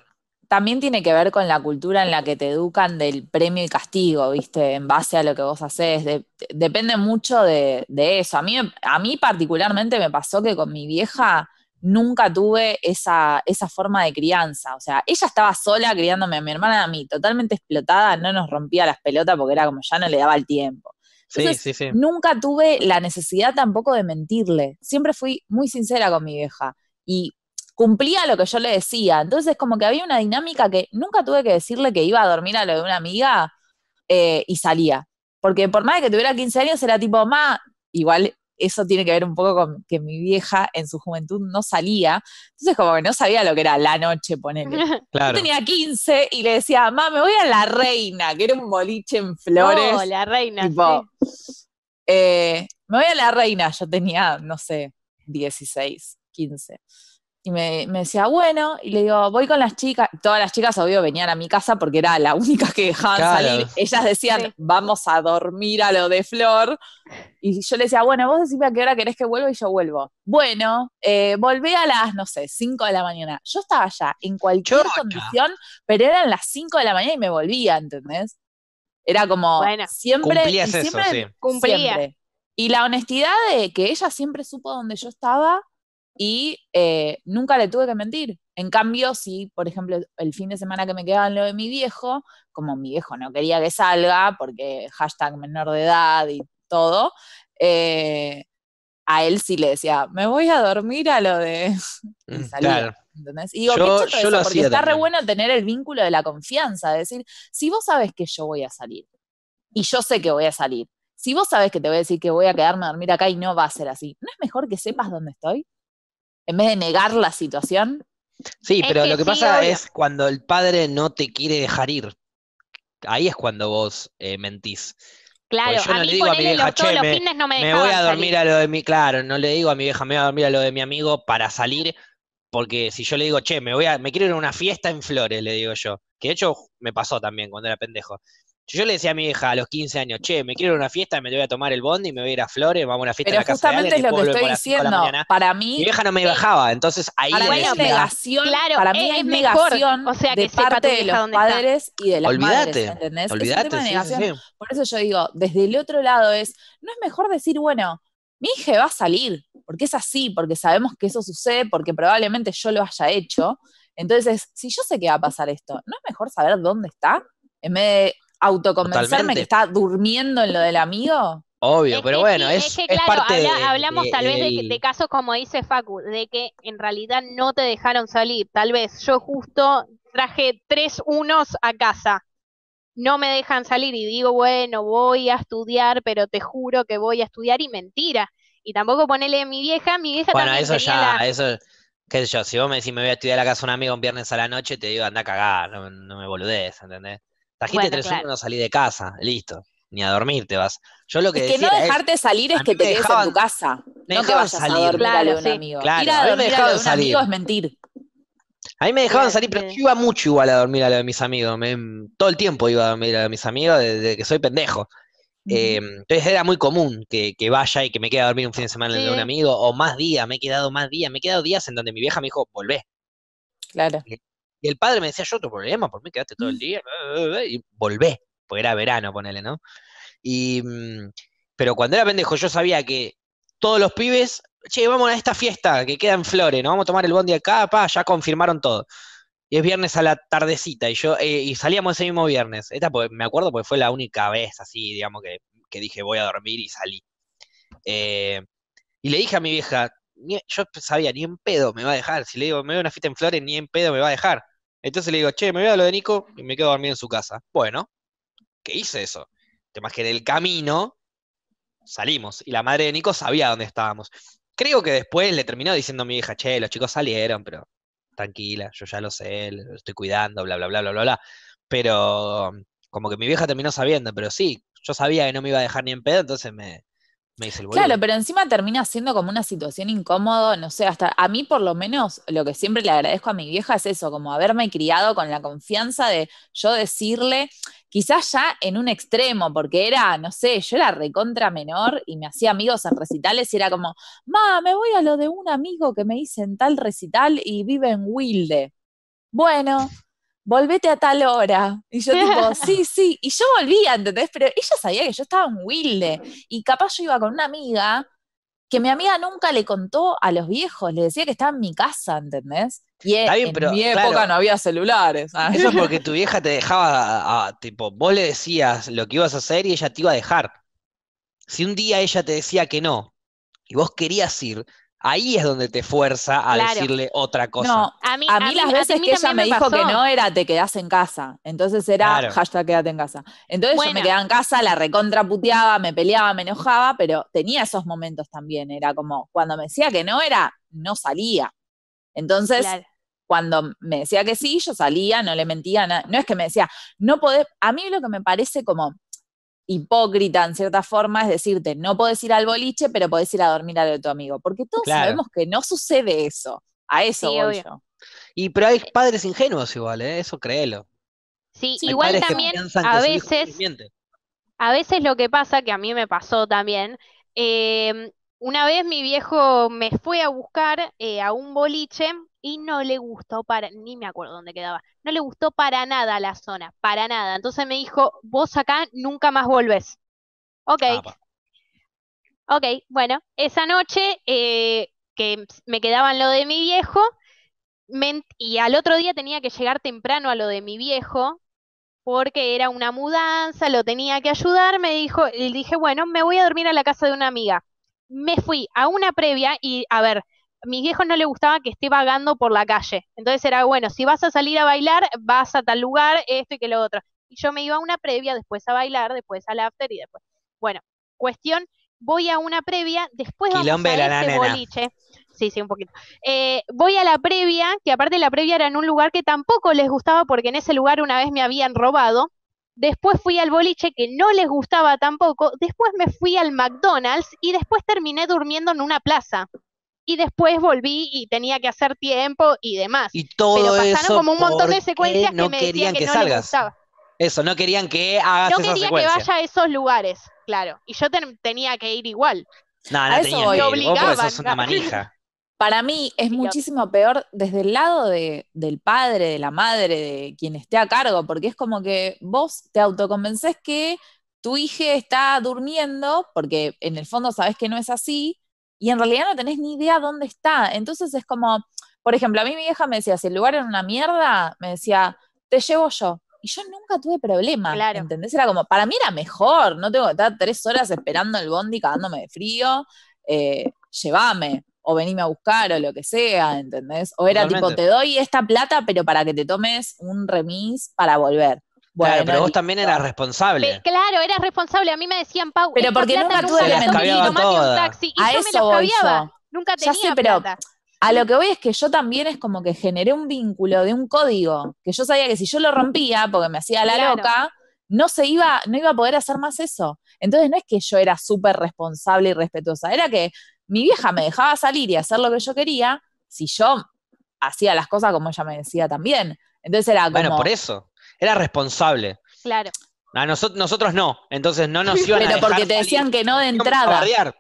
también tiene que ver con la cultura en la que te educan del premio y castigo, ¿viste? En base a lo que vos haces. depende mucho de, de, eso. A mí, a mí particularmente me pasó que con mi vieja nunca tuve esa, forma de crianza. O sea, ella estaba sola criándome a mi hermana a mí, totalmente explotada, no nos rompía las pelotas porque era como ya no le daba el tiempo. sí, sí, sí. Nunca tuve la necesidad tampoco de mentirle. Siempre fui muy sincera con mi vieja y cumplía lo que yo le decía. Entonces, como que había una dinámica que nunca tuve que decirle que iba a dormir a lo de una amiga eh, y salía. Porque por más que tuviera 15 años, era tipo, más igual eso tiene que ver un poco con que mi vieja en su juventud no salía, entonces como que no sabía lo que era la noche, ponele. *laughs* Yo tenía 15 y le decía, mamá, me voy a La Reina, que era un boliche en flores. Oh, La Reina, eh, me voy a La Reina, yo tenía, no sé, 16, 15. Y me, decía, bueno, y le digo, voy con las chicas. Todas las chicas, obvio, venían a mi casa porque era la única que dejaban salir. Ellas decían, vamos a dormir a lo de Flor. Y yo le decía, bueno, vos decime a qué hora querés que vuelva y yo vuelvo. Bueno, eh, volví a las, no sé, 5 de la mañana. Yo estaba allá en cualquier condición, pero eran las 5 de la mañana y me volvía, ¿entendés? Era como, siempre, Cumplía. Y la honestidad de que ella siempre supo dónde yo estaba y eh, nunca le tuve que mentir. En cambio, si, por ejemplo, el fin de semana que me quedaba en lo de mi viejo, como mi viejo no quería que salga, porque hashtag menor de edad y todo, eh, a él sí le decía, me voy a dormir a lo de *laughs* mm, salir. Y digo, yo, porque está re bueno tener el vínculo de la confianza, decir, si vos sabes que yo voy a salir, y yo sé que voy a salir, si vos sabes que te voy a decir que voy a quedarme a dormir acá y no va a ser así, ¿no es mejor que sepas dónde estoy? en vez de negar la situación. Sí, pero lo que, pasa es cuando el padre no te quiere dejar ir. Ahí es cuando vos eh, mentís. Claro, yo no le digo a mi vieja, me, voy a dormir a lo de mi, claro, no le digo a mi vieja, me voy a dormir a lo de mi amigo para salir, porque si yo le digo, che, me voy a, me quiero ir a una fiesta en Flores, le digo yo, que de hecho me pasó también cuando era pendejo yo le decía a mi hija a los 15 años, che, me quiero ir a una fiesta, me voy a tomar el bondi, me voy a ir a Flores, vamos a una fiesta Pero en la casa justamente de alguien, es lo que estoy diciendo. para mí. Mi vieja no me bajaba, entonces ahí. Para es negación. Claro, para mí es, negación. O sea, que de parte de los padres y de la Olvídate. ¿entendés? es Por eso yo digo, desde el otro lado es, no es mejor decir, bueno, mi hija va a salir, porque es así, porque sabemos que eso sucede, porque probablemente yo lo haya hecho. Entonces, si yo sé que va a pasar esto, ¿no es mejor saber dónde está? En vez de autoconvencerme que está durmiendo en lo del amigo? Obvio, pero bueno, es, es, hablamos tal vez de, casos como dice Facu, de que en realidad no te dejaron salir. Tal vez yo justo traje tres unos a casa, no me dejan salir y digo, bueno, voy a estudiar, pero te juro que voy a estudiar y mentira. Y tampoco ponele mi vieja, mi vieja bueno, Bueno, eso ya, eso, qué sé yo, si vos me decís me voy a estudiar a la casa de un amigo un viernes a la noche, te digo, anda a cagar, no, me boludees, ¿entendés? La gente tres claro. no salí de casa, listo. Ni a dormir te vas. Yo lo que, es que no dejarte salir es que te quedes en tu casa. no te a salir. a dormir claro, a amigo. Claro, ir a, dormir me dejaban a un amigo es mentir. A mí me dejaban salir, pero yo iba mucho igual a dormir a lo de mis amigos. todo el tiempo iba a dormir a lo de mis amigos desde que soy pendejo. Em, entonces era muy común que, vaya y que me quede a dormir un fin de semana en el de un amigo o más días. Me he quedado más días. Me he quedado días en donde mi vieja me dijo, volvé. Claro. Eh, y el padre me decía, yo otro problema, por mí quedaste todo el mm. día, y volvé, porque era verano, ponele, ¿no? Y, mm, pero cuando era pendejo yo sabía que todos los pibes, che, vamos a esta fiesta que queda en Flores, ¿no? Vamos a tomar el bondi acá, pa, ya confirmaron todo. Y es viernes a la tardecita, y yo, eh, y salíamos ese mismo viernes. Esta, me acuerdo, porque fue la única vez así, digamos, que, dije voy a dormir y salí. Eh, y le dije a mi vieja, yo sabía, ni en pedo me va a dejar. Si le digo, me voy a una fiesta en Flores, ni en pedo me va a dejar. Entonces le digo, che, me voy a lo de Nico y me quedo dormir en su casa. Bueno, ¿qué hice eso? El que en el camino salimos y la madre de Nico sabía dónde estábamos. Creo que después le terminó diciendo a mi hija, che, los chicos salieron, pero tranquila, yo ya lo sé, lo estoy cuidando, bla, bla, bla, bla, bla, bla. Pero como que mi vieja terminó sabiendo, pero sí, yo sabía que no me iba a dejar ni en pedo, entonces me, Claro, pero encima termina siendo como una situación incómoda, no sé, hasta a mí por lo menos lo que siempre le agradezco a mi vieja es eso, como haberme criado con la confianza de yo decirle, quizás ya en un extremo, porque era, no sé, yo era recontra menor y me hacía amigos en recitales y era como, ma, me voy a lo de un amigo que me hice en tal recital y vive en Wilde. Bueno, volvete a tal hora. Y yo tipo, *laughs* sí, sí. Y yo volvía, ¿entendés? Pero ella sabía que yo estaba en Wilde. Y capaz yo iba con una amiga que mi amiga nunca le contó a los viejos, le decía que estaba en mi casa, ¿entendés? Y e en, mi época no había celulares. Ah. Eso es porque *laughs* tu vieja te dejaba, tipo, vos le decías lo que ibas a hacer y ella te iba a dejar. Si un día ella te decía que no y vos querías ir, Ahí es donde te fuerza a decirle otra cosa. No, a mí, las veces que ella me, dijo que no era te quedas en casa. Entonces era hashtag quédate en casa. Entonces yo me quedaba en casa, la recontraputeaba, me peleaba, me enojaba, pero tenía esos momentos también. Era como, cuando me decía que no era, no salía. Entonces, cuando me decía que sí, yo salía, no le mentía. nada. no es que me decía, no podés. A mí lo que me parece como hipócrita en cierta forma es decirte, no podés ir al boliche, pero podés ir a dormir a lo de tu amigo, porque todos sabemos que no sucede eso, a eso voy yo. Y pero hay padres ingenuos igual, ¿eh? eso créelo. Sí, igual también a veces a veces lo que pasa que a mí me pasó también eh, una vez mi viejo me fue a buscar eh, a un boliche y no le gustó para, ni me acuerdo dónde quedaba, no le gustó para nada la zona, para nada. Entonces me dijo, vos acá nunca más volvés. Ok. Ah, ok, bueno, esa noche eh, que me quedaban lo de mi viejo, y al otro día tenía que llegar temprano a lo de mi viejo, porque era una mudanza, lo tenía que ayudar, me dijo, y dije, bueno, me voy a dormir a la casa de una amiga. Me fui a una previa y, a ver, mis viejos no le gustaba que esté vagando por la calle. Entonces era, bueno, si vas a salir a bailar, vas a tal lugar, esto y que lo otro. Y yo me iba a una previa, después a bailar, después al after y después. Bueno, cuestión, voy a una previa, después vamos a la boliche. Sí, sí, un poquito. Eh, voy a la previa, que aparte la previa era en un lugar que tampoco les gustaba porque en ese lugar una vez me habían robado. Después fui al boliche que no les gustaba tampoco. Después me fui al McDonald's y después terminé durmiendo en una plaza y después volví y tenía que hacer tiempo y demás. Y todo Pero pasaron como un montón de secuencias que me querían decían que, no salgas. Eso, no querían que hagas que vaya a esos lugares, claro. Y yo tenía que ir igual. No, no una manija. Para mí es muchísimo peor desde el lado del padre, de la madre, de quien esté a cargo, porque es como que vos te autoconvences que tu hija está durmiendo, porque en el fondo sabes que no es así, y en realidad no tenés ni idea dónde está. Entonces es como, por ejemplo, a mí mi vieja me decía, si el lugar era una mierda, me decía, te llevo yo. Y yo nunca tuve problema, claro. ¿entendés? Era como, para mí era mejor, no tengo que estar tres horas esperando el bondi cagándome de frío, eh, llévame, o venime a buscar, o lo que sea, ¿entendés? O era tipo, te doy esta plata, pero para que te tomes un remis para volver. Bueno, claro, pero vos también eras responsable. claro, eras responsable. A mí me decían, Pau, pero porque nunca tuve la un taxi. Y a yo eso me Nunca tenía ya sé, Pero a lo que voy es que yo también es como que generé un vínculo de un código, que yo sabía que si yo lo rompía, porque me hacía la loca, no se iba, no iba a poder hacer más eso. Entonces no es que yo era súper responsable y respetuosa, era que mi vieja me dejaba salir y hacer lo que yo quería si yo hacía las cosas como ella me decía también. Entonces era como... Bueno, por eso era responsable. Claro. A nosotros, nosotros no, entonces no nos iban a a Pero porque te decían que no de entrada. Íbamos,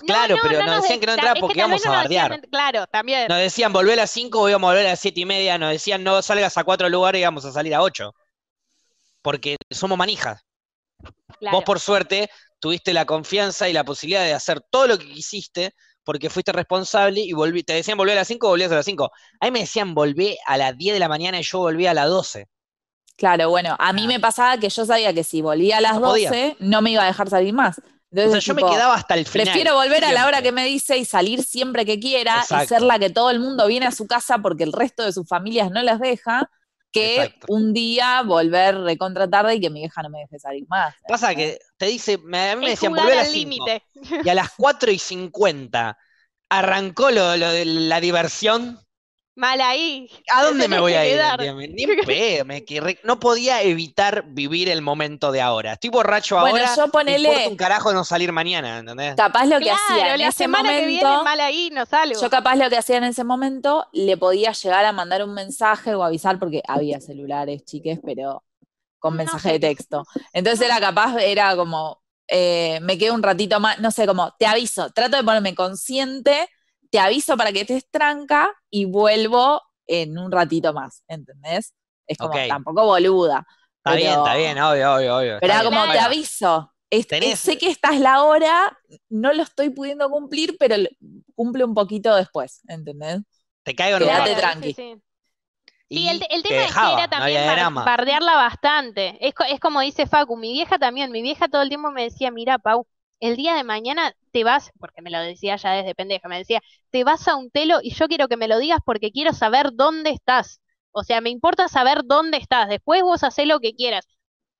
íbamos claro, pero nos decían que no entraba porque íbamos a bardear. claro, también. Nos decían volver a las 5 o íbamos a volver a las 7 y media, nos decían no salgas a cuatro lugares y íbamos a salir a 8. Porque somos manijas. Vos, por suerte, tuviste la confianza y la posibilidad de hacer todo lo que quisiste porque fuiste responsable y volví, te decían volver a las 5 volvías a las 5. A mí me decían volvé a las 10 de la mañana y yo volví a las 12. Claro, bueno, a mí ah. me pasaba que yo sabía que si volvía a las doce 12 no me iba a dejar salir más. Entonces, yo me quedaba hasta el final. Prefiero volver a la hora que me dice y salir siempre que quiera y ser la que todo el mundo viene a su casa porque el resto de sus familias no las deja que un día volver recontra tarde y que mi vieja no me deje salir más. Pasa que te dice, a mí me decían volver límite. Y a las 4 y 50 arrancó lo, lo de la diversión Mal ahí. ¿A dónde me voy a ir? no podía evitar vivir el momento de ahora. Estoy borracho bueno, ahora. Yo ponele. un carajo no salir mañana, Capaz lo que hacía en ese momento. Yo capaz lo que hacía en ese momento le podía llegar a mandar un mensaje o avisar porque había celulares, chiques, pero con mensaje de texto. Entonces era capaz, era como, eh, me quedo un ratito más, no sé, como, te aviso, trato de ponerme consciente te aviso para que te estranca y vuelvo en un ratito más, ¿entendés? Es como tampoco boluda. Está bien, está bien, obvio, obvio, obvio. Pero como te aviso, sé que esta es la hora, no lo estoy pudiendo cumplir, pero cumple un poquito después, ¿entendés? Te caigo en Quédate tranqui. Sí, el, tema es que era también pardearla bardearla bastante. es, como dice Facu, mi vieja también, mi vieja todo el tiempo me decía, mira, Pau, el día de mañana te vas, porque me lo decía ya desde pendeja, me decía, te vas a un telo y yo quiero que me lo digas porque quiero saber dónde estás. O sea, me importa saber dónde estás, después vos hacés lo que quieras.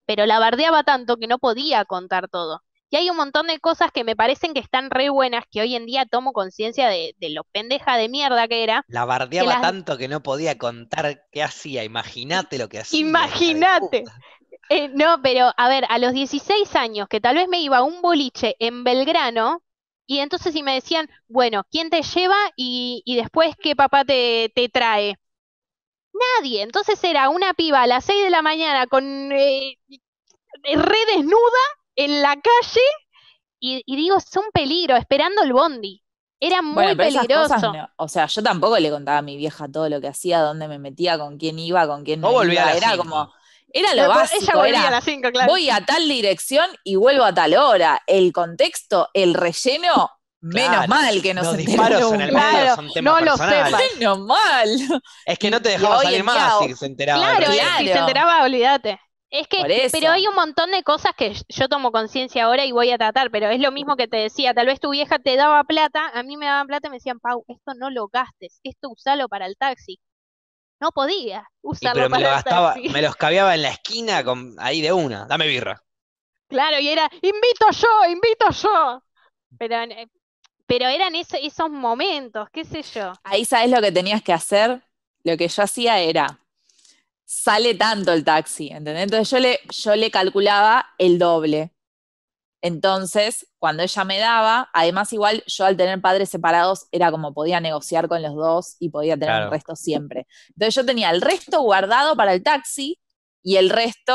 Pero la bardeaba tanto que no podía contar todo. Y hay un montón de cosas que me parecen que están re buenas, que hoy en día tomo conciencia de, lo pendeja de mierda que era. La bardeaba tanto que no podía contar qué hacía, imagínate lo que hacía. Imagínate. Eh, no, pero a ver, a los 16 años, que tal vez me iba a un boliche en Belgrano, y entonces si me decían, bueno, ¿quién te lleva y, y después qué papá te, trae? Nadie. Entonces era una piba a las 6 de la mañana con eh, re desnuda en la calle y, digo, es un peligro, esperando el bondi. Era muy peligroso. o sea, yo tampoco le contaba a mi vieja todo lo que hacía, dónde me metía, con quién iba, con quién no, no volvía. era como era lo básico. a las claro. Voy a tal dirección y vuelvo a tal hora. El contexto, el relleno, Menos mal que no se disparos en el medio son temas no lo Menos mal. Es que no te dejaba salir más si se enteraba. Claro, si se enteraba, olvídate. Es que, pero hay un montón de cosas que yo tomo conciencia ahora y voy a tratar, pero es lo mismo que te decía, tal vez tu vieja te daba plata, a mí me daban plata y me decían, Pau, esto no lo gastes, esto usalo para el taxi. No podía usarlo *laughs* me los caviaba en la esquina ahí de una, dame birra. Claro, y era, invito yo, invito yo. Pero, eh, pero eran esos momentos, qué sé yo. Ahí sabes lo que tenías que hacer. Lo que yo hacía era, sale tanto el taxi, ¿entendés? Entonces yo le, yo le calculaba el doble. Entonces, cuando ella me daba, además igual yo al tener padres separados era como podía negociar con los dos y podía tener el resto siempre. Entonces yo tenía el resto guardado para el taxi y el resto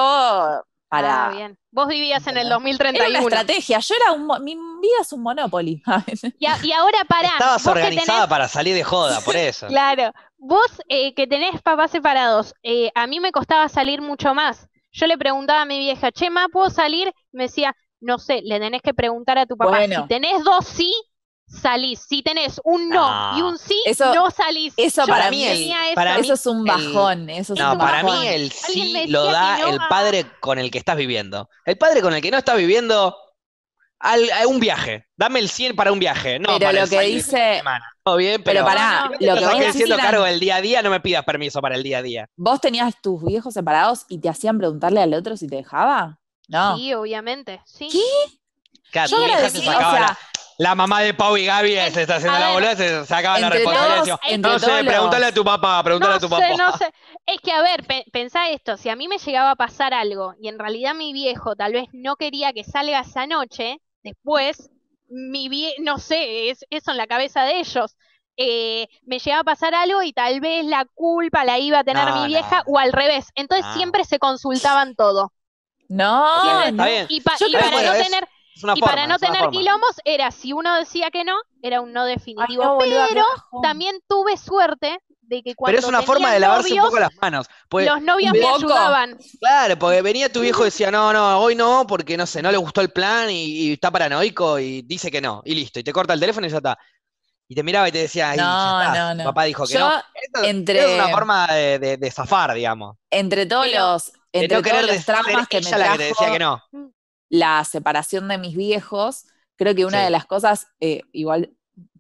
para... Ah, bien. Vos vivías en el 2031. Era una estrategia, yo era un... Mi vida es un monopoly. *laughs* y, ahora para... Estabas organizada para salir de joda, por eso. *laughs* claro. Vos eh, que tenés papás separados, eh, a mí me costaba salir mucho más yo le preguntaba a mi vieja, che, ¿puedo salir? Me decía, no sé, le tenés que preguntar a tu papá, si tenés dos sí, salís. Si tenés un no, y un ah. sí, no salís. Eso para mí, para eso es un bajón. no, para mí el sí lo da el padre con el que estás viviendo. El padre con el que no estás viviendo, al, un viaje. Dame el 100 para un viaje. No, pero lo que dice. Todo bien, pero, para lo que haciendo cargo del día a día, no me pidas permiso para el día a día. Vos tenías tus viejos separados y te hacían preguntarle al otro si te dejaba. Sí, obviamente, sí. ¿Qué? la, mamá de Pau y Gaby se está haciendo la boluda se sacaba la responsabilidad. no sé, pregúntale a tu papá, pregúntale a tu papá. no sé. Es que, a ver, pensá esto, si a mí me llegaba a pasar algo y en realidad mi viejo tal vez no quería que salga esa noche, después, mi no sé, es eso en la cabeza de ellos. Eh, me llegaba a pasar algo y tal vez la culpa la iba a tener mi vieja o al revés. Entonces ah. siempre se consultaban todo. No, Y, para no tener, quilomos, era si uno decía que no, era un no definitivo. pero también tuve suerte de que cuando Pero es una forma de lavarse un poco las manos. Pues, los novios me ayudaban. Claro, porque venía tu viejo y decía, no, no, hoy no, porque no sé, no le gustó el plan y, está paranoico y dice que no, y listo, y te corta el teléfono y ya está. Y te miraba y te decía, no, no, no. papá dijo que no. Es una forma de, zafar, digamos. Entre todos los entre que me decía que no. la separación de mis viejos, creo que una de las cosas, eh, igual,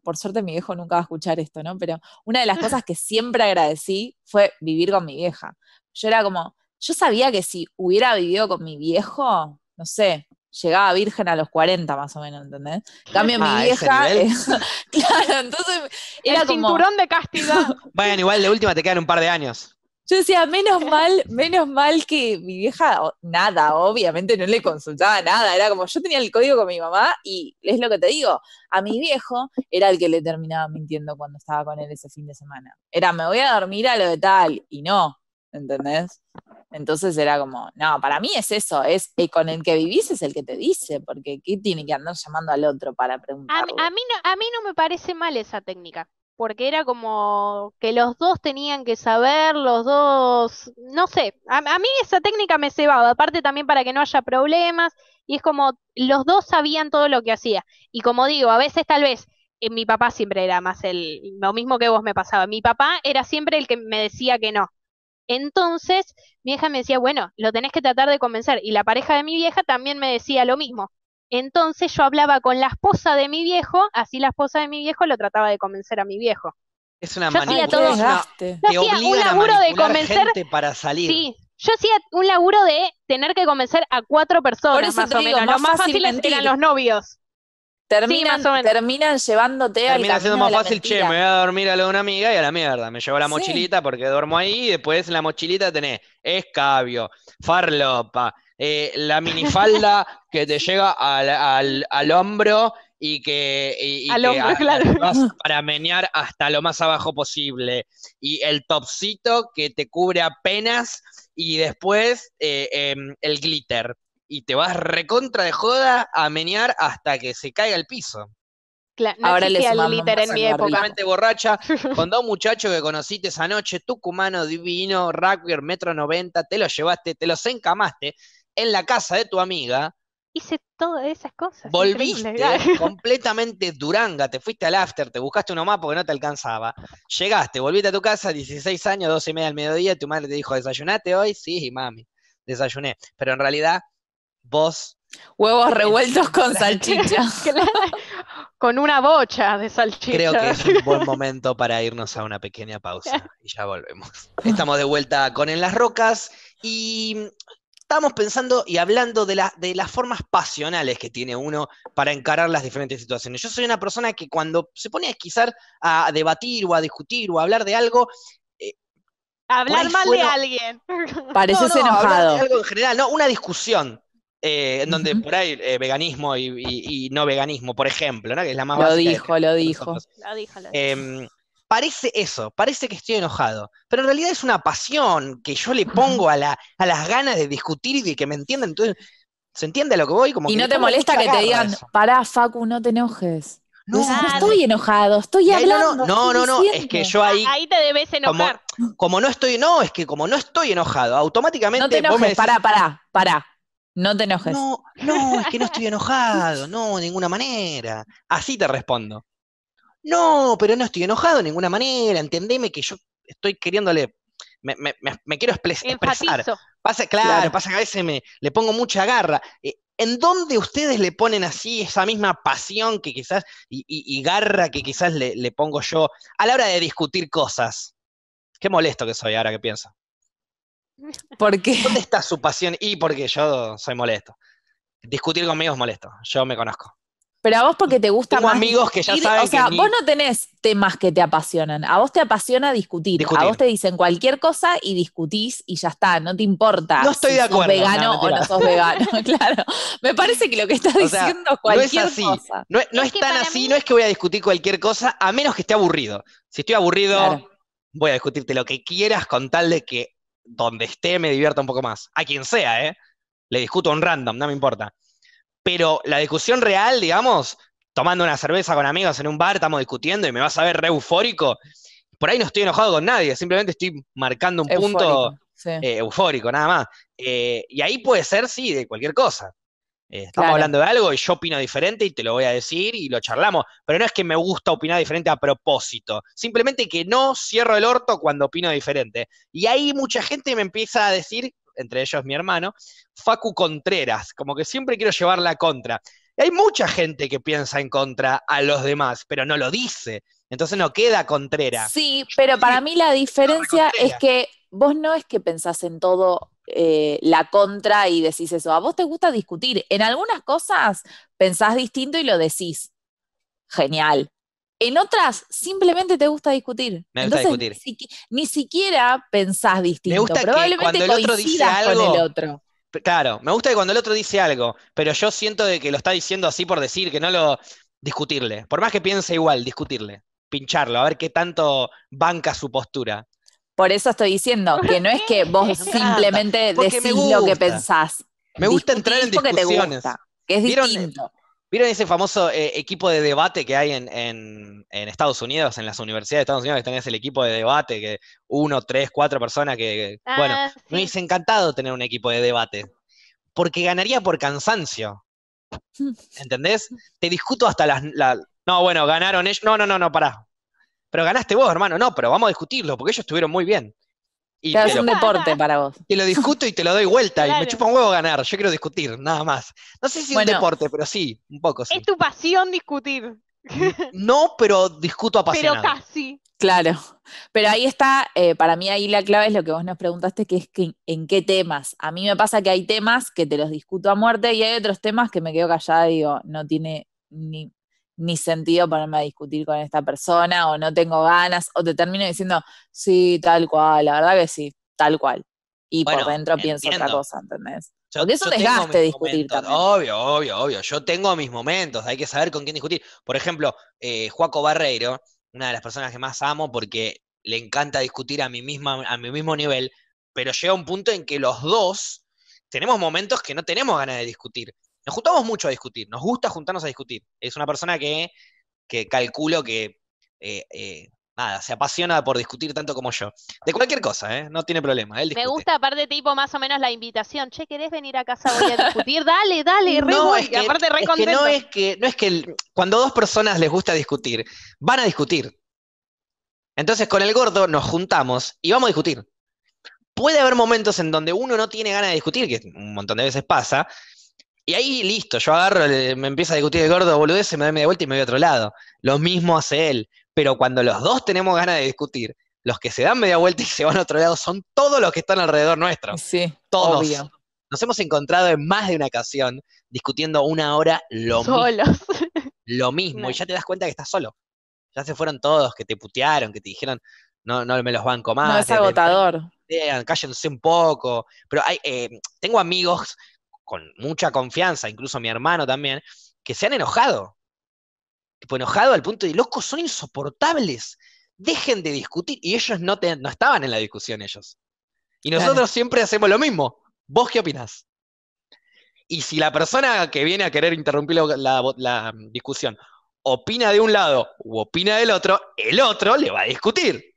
por suerte mi viejo nunca va a escuchar esto, ¿no? Pero una de las cosas que siempre agradecí fue vivir con mi vieja. Yo era como, yo sabía que si hubiera vivido con mi viejo, no sé, llegaba virgen a los 40 más o menos, ¿entendés? Cambio mi ah, vieja. *laughs* claro, entonces era El cinturón de castidad. *laughs* bueno, igual de última te quedan un par de años. Yo decía, menos mal, menos mal que mi vieja, nada, obviamente no le consultaba nada, era como yo tenía el código con mi mamá y es lo que te digo, a mi viejo era el que le terminaba mintiendo cuando estaba con él ese fin de semana. Era, me voy a dormir a lo de tal y no, ¿entendés? Entonces era como, no, para mí es eso, es el eh, con el que vivís es el que te dice, porque ¿qué tiene que andar llamando al otro para preguntar? A, mí no, a mí no me parece mal esa técnica porque era como que los dos tenían que saber, los dos, no sé, a, mí esa técnica me cebaba, aparte también para que no haya problemas, y es como los dos sabían todo lo que hacía. Y como digo, a veces tal vez en eh, mi papá siempre era más el, lo mismo que vos me pasaba, mi papá era siempre el que me decía que no. Entonces, mi hija me decía, bueno, lo tenés que tratar de convencer. Y la pareja de mi vieja también me decía lo mismo. Entonces yo hablaba con la esposa de mi viejo, así la esposa de mi viejo lo trataba de convencer a mi viejo. Es una manera. hacía un laburo de convencer para salir. Sí, yo hacía un laburo de tener que convencer a cuatro personas más lo más fácil eran los novios. Terminan, terminan llevándote a al Termina siendo más fácil, che, me voy a dormir a lo de una amiga y a la mierda. Me llevo la mochilita porque duermo ahí y después en la mochilita tenés escabio, farlopa, eh, la minifalda *laughs* que te llega al, al, hombro y que, vas para menear hasta lo más abajo posible. Y el topsito que te cubre apenas y después eh, em, el glitter. Y te vas recontra de joda a menear hasta que se caiga el piso. Claro, Ahora el glitter en mi época. borracha, *laughs* con dos muchachos que conociste esa noche, tucumano divino, rugby, metro 90, te los llevaste, te los encamaste, en la casa de tu amiga. Hice todas esas cosas. Volviste *laughs* completamente duranga, te fuiste al after, te buscaste uno más porque no te alcanzaba. Llegaste, volviste a tu casa, 16 años, 12 y media al mediodía, tu madre te dijo, desayunate hoy? Sí, mami, desayuné. Pero en realidad, vos... Huevos revueltos con *laughs* salchicha. *laughs* con una bocha de salchicha. Creo que es un buen momento para irnos a una pequeña pausa y ya volvemos. Estamos de vuelta con En las Rocas y Estamos pensando y hablando de, la, de, las formas pasionales que tiene uno para encarar las diferentes situaciones. Yo soy una persona que cuando se pone a esquizar, a debatir o a discutir o a hablar de algo... Eh, hablar mal de alguien. *laughs* Pareces no, no, enojado. algo en general, no, una discusión. Eh, en donde por ahí eh, veganismo y, no veganismo, por ejemplo, ¿no? que es la más lo Dijo, este lo, dijo. lo em, dijo, lo dijo parece eso, parece que estoy enojado, pero en realidad es una pasión que yo le pongo a, la, a las ganas de discutir y de que me entiendan. Entonces, ¿se entiende a lo que voy? Como y no te molesta que te digan, para pará, Facu, no te enojes. No, estoy enojado, estoy hablando. No, no, no, no es que yo ahí. Ahí te debes enojar. Como, no estoy, no, es que como no estoy enojado, automáticamente. No te enojes, pará, pará, pará. No te enojes. No, no, es que no estoy enojado, no, de ninguna manera. Así te respondo. No, pero no estoy enojado de ninguna manera, entendeme que yo estoy queriéndole, me, quiero expresar. Pasa, claro, pasa que a veces me, le pongo mucha garra. Eh, ¿En dónde ustedes le ponen así esa misma pasión que quizás, y, garra que quizás le, le, pongo yo a la hora de discutir cosas? Qué molesto que soy ahora que pienso. *laughs* ¿Por qué? ¿Dónde está su pasión? Y porque yo soy molesto. Discutir conmigo es molesto, yo me conozco. Pero a vos porque te gusta Tengo amigos que ya saben o sea, vos no tenés temas que te apasionan. A vos te apasiona discutir. A vos te dicen cualquier cosa y discutís y ya está. No te importa no estoy de acuerdo, vegano o no sos vegano. *laughs* *laughs* claro. Me parece que lo que estás diciendo es cualquier no es así. cosa. No, es, tan así. No es que voy a discutir cualquier cosa a menos que esté aburrido. Si estoy aburrido, voy a discutirte lo que quieras con tal de que donde esté me divierta un poco más. A quien sea, ¿eh? Le discuto a un random, no me importa. Pero la discusión real, digamos, tomando una cerveza con amigos en un bar, estamos discutiendo y me vas a ver re eufórico. Por ahí no estoy enojado con nadie, simplemente estoy marcando un punto eufórico, eh, nada más. Eh, y ahí puede ser, sí, de cualquier cosa. Eh, estamos hablando de algo y yo opino diferente y te lo voy a decir y lo charlamos. Pero no es que me gusta opinar diferente a propósito. Simplemente que no cierro el orto cuando opino diferente. Y ahí mucha gente me empieza a decir entre ellos mi hermano, Facu Contreras, como que siempre quiero llevar la contra. hay mucha gente que piensa en contra a los demás, pero no lo dice. Entonces no queda Contreras. Sí, pero para mí la diferencia es que vos no es que pensás en todo eh, la contra y decís eso. A vos te gusta discutir. En algunas cosas pensás distinto y lo decís. Genial. En otras, simplemente te gusta discutir. Me gusta discutir. Ni, siquiera pensás distinto. Me gusta que cuando el otro dice algo. Claro, me gusta que cuando el otro dice algo, pero yo siento de que lo está diciendo así por decir, que no lo. discutirle. Por más que piense igual, discutirle. Pincharlo, a ver qué tanto banca su postura. Por eso estoy diciendo que no es que vos *laughs* simplemente decís lo que pensás. Me gusta entrar en discusiones. que es distinto. ¿Vieron ese famoso eh, equipo de debate que hay en, Estados Unidos, en las universidades de Estados Unidos, que tenés el equipo de debate, que uno, tres, cuatro personas que... Ah, bueno, me hice encantado tener un equipo de debate, porque ganaría por cansancio. *laughs* ¿Entendés? Te discuto hasta las... no, bueno, ganaron ellos. No, no, no, no, pará. Pero ganaste vos, hermano. No, pero vamos a discutirlo, porque ellos estuvieron muy bien es un deporte para vos. Te lo discuto y te lo doy vuelta y me chupa un huevo ganar. Yo quiero discutir, nada más. No sé si es un deporte, pero sí, un poco Es tu pasión discutir. No, pero discuto apasionado. Pero casi. Claro. Pero ahí está, eh, para mí ahí la clave es lo que vos nos preguntaste, que es que, en qué temas. A mí me pasa que hay temas que te los discuto a muerte y hay otros temas que me quedo callada y digo, no tiene ni ni sentido ponerme a discutir con esta persona o no tengo ganas o te termino diciendo, sí, tal cual, la verdad que sí, tal cual. Y por dentro pienso otra cosa, ¿entendés? Yo, Porque es un desgaste discutir Obvio, obvio, obvio. Yo tengo mis momentos, hay que saber con quién discutir. Por ejemplo, eh, Juaco Barreiro, una de las personas que más amo porque le encanta discutir a mi, misma, a mi mismo nivel, pero llega un punto en que los dos tenemos momentos que no tenemos ganas de discutir. Nos juntamos mucho a discutir, nos gusta juntarnos a discutir. Es una persona que, calculo que, eh, eh, nada, se apasiona por discutir tanto como yo. De cualquier cosa, ¿eh? No tiene problema. Me gusta, aparte, tipo, más o menos la invitación. Che, ¿querés venir a casa voy a discutir? *laughs* dale, dale, no, es que, no es que, cuando dos personas les gusta discutir, van a discutir. Entonces con el gordo nos juntamos y vamos a discutir puede haber momentos en donde uno no tiene ganas de discutir, que un montón de veces pasa, y ahí listo, yo agarro, me empieza a discutir el gordo boludez, se me da media vuelta y me voy a otro lado. Lo mismo hace él. Pero cuando los dos tenemos ganas de discutir, los que se dan media vuelta y *laughs* se van a otro lado son todos los que están alrededor nuestro. Sí. Todos. Nos hemos encontrado en más de una ocasión discutiendo una hora lo Solos. mismo. Lo mismo. Y ya te das cuenta que estás solo. Ya se fueron todos, que te putearon, que te dijeron, no, no me los banco más. No, es eh, agotador. cállense un poco. Pero hay, eh, tengo amigos con mucha confianza, incluso mi hermano también, que se han enojado. Tipo, enojado al punto de, locos, son insoportables. Dejen de discutir. Y ellos no, no estaban en la discusión, ellos. Y nosotros siempre hacemos lo mismo. ¿Vos qué opinás? Y si la persona que viene a querer interrumpir la, la discusión opina de un lado u opina del otro, el otro le va a discutir.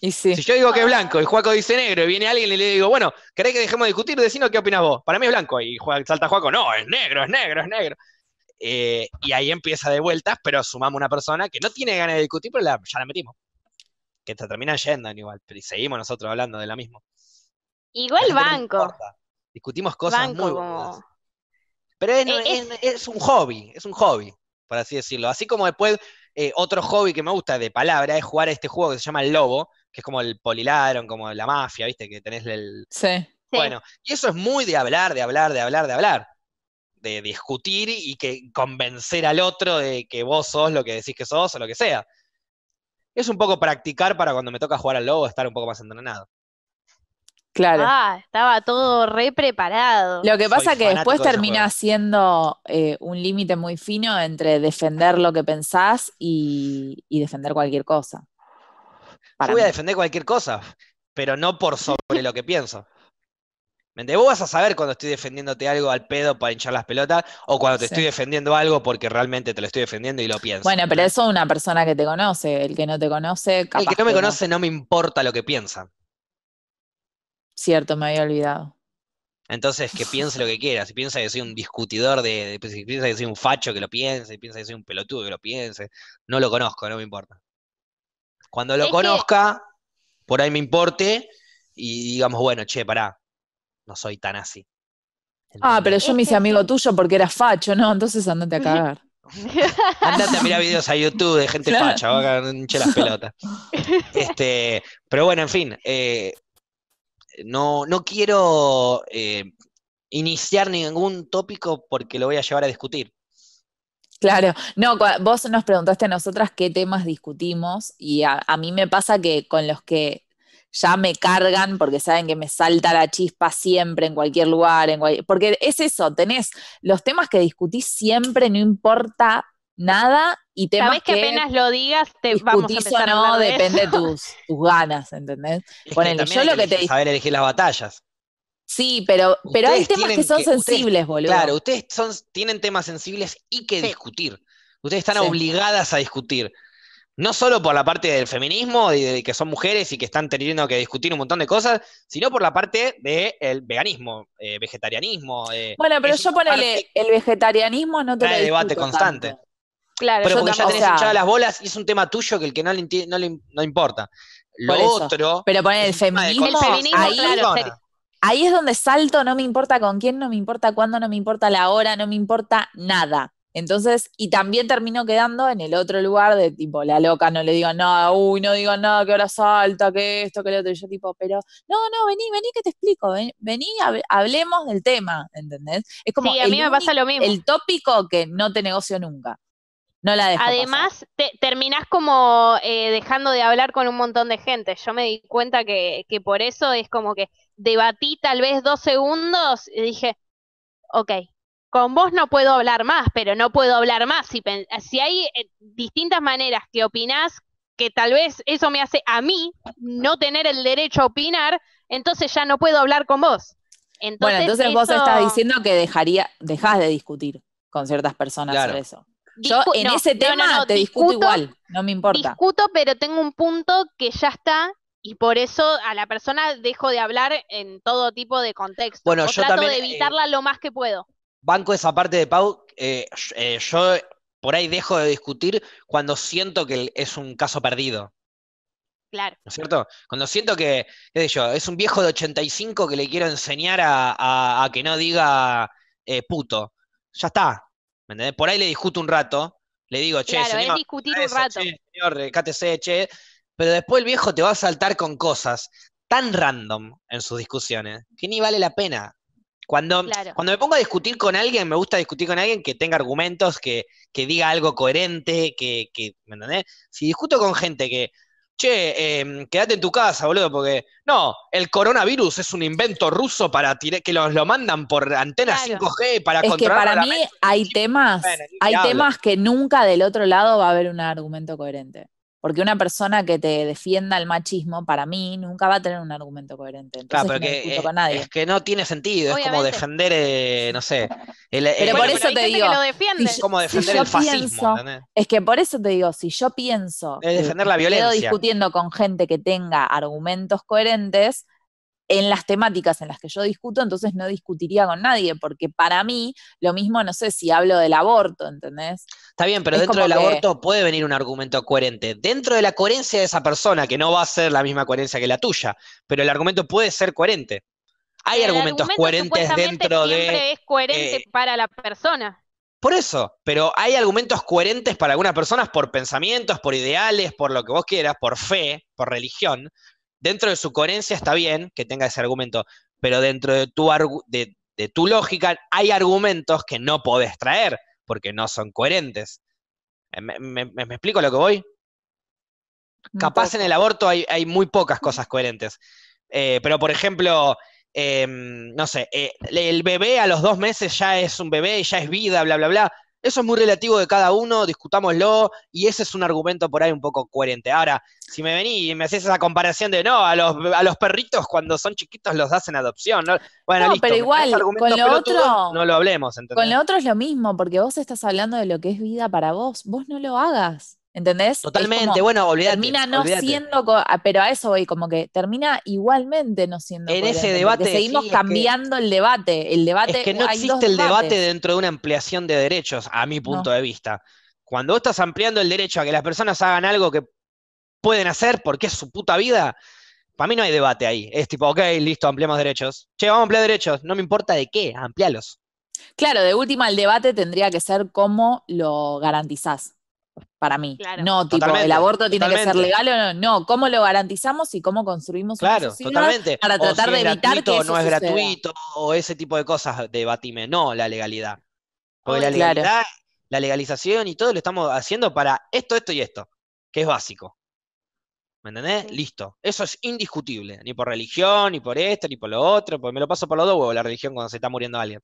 Si yo digo que es ah. blanco y Juaco dice negro y viene alguien y le digo, bueno, ¿querés que dejemos de discutir? Decinos qué opinas vos. Para mí es blanco. Y salta Juaco, no, es negro, es negro, es negro. Eh, y ahí empieza de vueltas, pero sumamos una persona que no tiene ganas de discutir, pero ya la metimos. Que te termina yendo igual, pero seguimos nosotros hablando de la mismo Igual banco. Discutimos cosas muy Pero eh, es, un hobby, es un hobby, por así decirlo. Así como después eh, otro hobby que me gusta de palabra es jugar a este juego que se llama El Lobo, que es como el poliladron, como la mafia, ¿viste? Que tenés el... Sí. Bueno, y eso es muy de hablar, de hablar, de hablar, de hablar. De discutir y que convencer al otro de que vos sos lo que decís que sos o lo que sea. Es un poco practicar para cuando me toca jugar al lobo estar un poco más entrenado. Claro. Ah, estaba todo re preparado. Lo que pasa que después termina Haciendo siendo eh, un límite muy fino entre defender lo que pensás y defender cualquier cosa voy a defender cualquier cosa, pero no por sobre lo que pienso. Vos vas a saber cuando estoy defendiéndote algo al pedo para hinchar las pelotas o cuando te estoy defendiendo algo porque realmente te lo estoy defendiendo y lo pienso. Bueno, pero eso es una persona que te conoce. El que no te conoce, El que no me conoce no. me importa lo que piensa. Cierto, me había olvidado. Entonces, que piense lo que quiera. Si piensa que soy un discutidor, de, de si piensa que soy un facho, que lo piense. Si piensa que soy un pelotudo, que lo piense. No lo conozco, no me importa. Cuando lo conozca, por ahí me importe y digamos, bueno, che, pará, no soy tan así. Ah, pero yo me hice amigo tuyo porque eras facho, ¿no? Entonces andate a cagar. *laughs* Andate a mirar videos a YouTube de gente facha, va a hinche las pelotas. *laughs* Este, pero bueno, en fin, eh, no, quiero eh, iniciar ningún tópico porque lo voy a llevar a discutir. Claro, no, vos nos preguntaste a nosotras qué temas discutimos y a, mí me pasa que con los que ya me cargan porque saben que me salta la chispa siempre en cualquier lugar, en porque es eso, tenés los temas que discutís siempre, no importa nada y temas que, que, apenas lo digas te vamos a o no, depende de tus, ganas, ¿entendés? yo lo que te saber elegir las batallas. Sí, pero, pero hay temas que son sensibles, boludo. Claro, ustedes tienen temas sensibles y que discutir. Ustedes están obligadas a discutir. No solo por la parte del feminismo, de que son mujeres y que están teniendo que discutir un montón de cosas, sino por la parte del veganismo, eh, vegetarianismo. Eh, bueno, pero yo ponele, el vegetarianismo no te lo debate constante. Claro, pero porque ya tenés o las bolas y es un tema tuyo que el que no le, no importa. Lo otro. Pero poner el feminismo, el feminismo ahí, claro, Ahí es donde salto, no me importa con quién, no me importa cuándo, no me importa la hora, no me importa nada. Entonces, y también termino quedando en el otro lugar de tipo, la loca, no le digo nada, uy, no digo nada, que hora salta, que esto, que lo otro. Y yo tipo, pero, no, no, vení, vení que te explico, vení, hablemos del tema, ¿entendés? Es como sí, a mí me pasa lo mismo. el tópico que no te negocio nunca. No la dejo Además, te, terminás como eh, dejando de hablar con un montón de gente. Yo me di cuenta que por eso es como que debatí tal vez dos segundos y dije, ok, con vos no puedo hablar más, pero no puedo hablar más. Si, hay eh, distintas maneras que opinás, que tal vez eso me hace a mí no tener el derecho a opinar, entonces ya no puedo hablar con vos. bueno, entonces vos estás diciendo que dejaría, dejás de discutir con ciertas personas sobre eso. Yo en ese tema no, te discuto, discuto, igual, no me importa. Discuto, pero tengo un punto que ya está y por eso a la persona dejo de hablar en todo tipo de contexto. Bueno, yo trato de eh, evitarla lo más que puedo. Banco esa parte de Pau, eh, eh, yo por ahí dejo de discutir cuando siento que es un caso perdido. Claro. ¿No es cierto? Cuando siento que, qué yo, es un viejo de 85 que le quiero enseñar a, a, que no diga puto. Ya está. ¿Me entendés? Por ahí le discuto un rato, le digo, che, claro, es discutir un rato. Che, señor, KTC, che, pero después el viejo te va a saltar con cosas tan random en sus discusiones que ni vale la pena. Cuando, cuando me pongo a discutir con alguien, me gusta discutir con alguien que tenga argumentos, que, diga algo coherente, que, ¿me entendés? Si discuto con gente que, che, em, quédate en tu casa, boludo, porque no, el coronavirus es un invento ruso para que los lo mandan por antenas 5G para es Que para mí hay temas, hay temas que nunca del otro lado va a haber un argumento coherente. Porque una persona que te defienda el machismo, para mí, nunca va a tener un argumento coherente. claro, pero no es, eh, con nadie. que no tiene sentido, es como defender, eh, no sé. El, pero por eso es como defender el fascismo. es que por eso te digo, si yo pienso. Es defender la violencia. discutiendo con gente que tenga argumentos coherentes, en las temáticas en las que yo discuto, entonces no discutiría con nadie, porque para mí lo mismo, no sé si hablo del aborto, ¿entendés? Está bien, pero dentro del aborto puede venir un argumento coherente. Dentro de la coherencia de esa persona, que no va a ser la misma coherencia que la tuya, pero el argumento puede ser coherente. Hay argumentos coherentes dentro siempre de. Siempre es coherente eh, para la persona. Por eso, pero hay argumentos coherentes para algunas personas por pensamientos, por ideales, por lo que vos quieras, por fe, por religión, dentro de su coherencia está bien que tenga ese argumento, pero dentro de tu, lógica hay argumentos que no podés traer porque no son coherentes. Eh, ¿Me, explico lo que voy? Capaz en el aborto hay, muy pocas cosas coherentes. Eh, pero, por ejemplo, eh, no sé, el bebé a los dos meses ya es un bebé, ya es vida, bla, bla, bla. Eso es muy relativo de cada uno, discutámoslo, y ese es un argumento por ahí un poco coherente. Ahora, si me venís y me haces esa comparación de no, a los, a los perritos cuando son chiquitos los das en adopción, Bueno, pero igual, con lo otro. No lo hablemos, Con lo otro es lo mismo, porque vos estás hablando de lo que es vida para vos. Vos no lo hagas. ¿Entendés? Totalmente, bueno, olvidate. Termina no siendo, ah, pero a eso voy, como que termina igualmente no siendo. En ese debate. Seguimos cambiando el debate. El debate. Es que no existe el debate dentro de una ampliación de derechos, a mi punto de vista. Cuando vos estás ampliando el derecho a que las personas hagan algo que pueden hacer porque es su puta vida, para mí no hay debate ahí. Es tipo, ok, listo, ampliamos derechos. Che, vamos a ampliar derechos. No me importa de qué, amplialos. Claro, de última el debate tendría que ser cómo lo garantizás para mí. No, tipo, el aborto tiene que ser legal o no. No, ¿cómo lo garantizamos y cómo construimos claro, totalmente. para tratar de evitar que no es gratuito o ese tipo de cosas de debatime, no la legalidad. Porque la legalidad, la legalización y todo lo estamos haciendo para esto, esto y esto, que es básico. ¿Me entendés? Listo. Eso es indiscutible. Ni por religión, ni por esto, ni por lo otro. Porque me lo paso por los dos huevos la religión cuando se está muriendo alguien.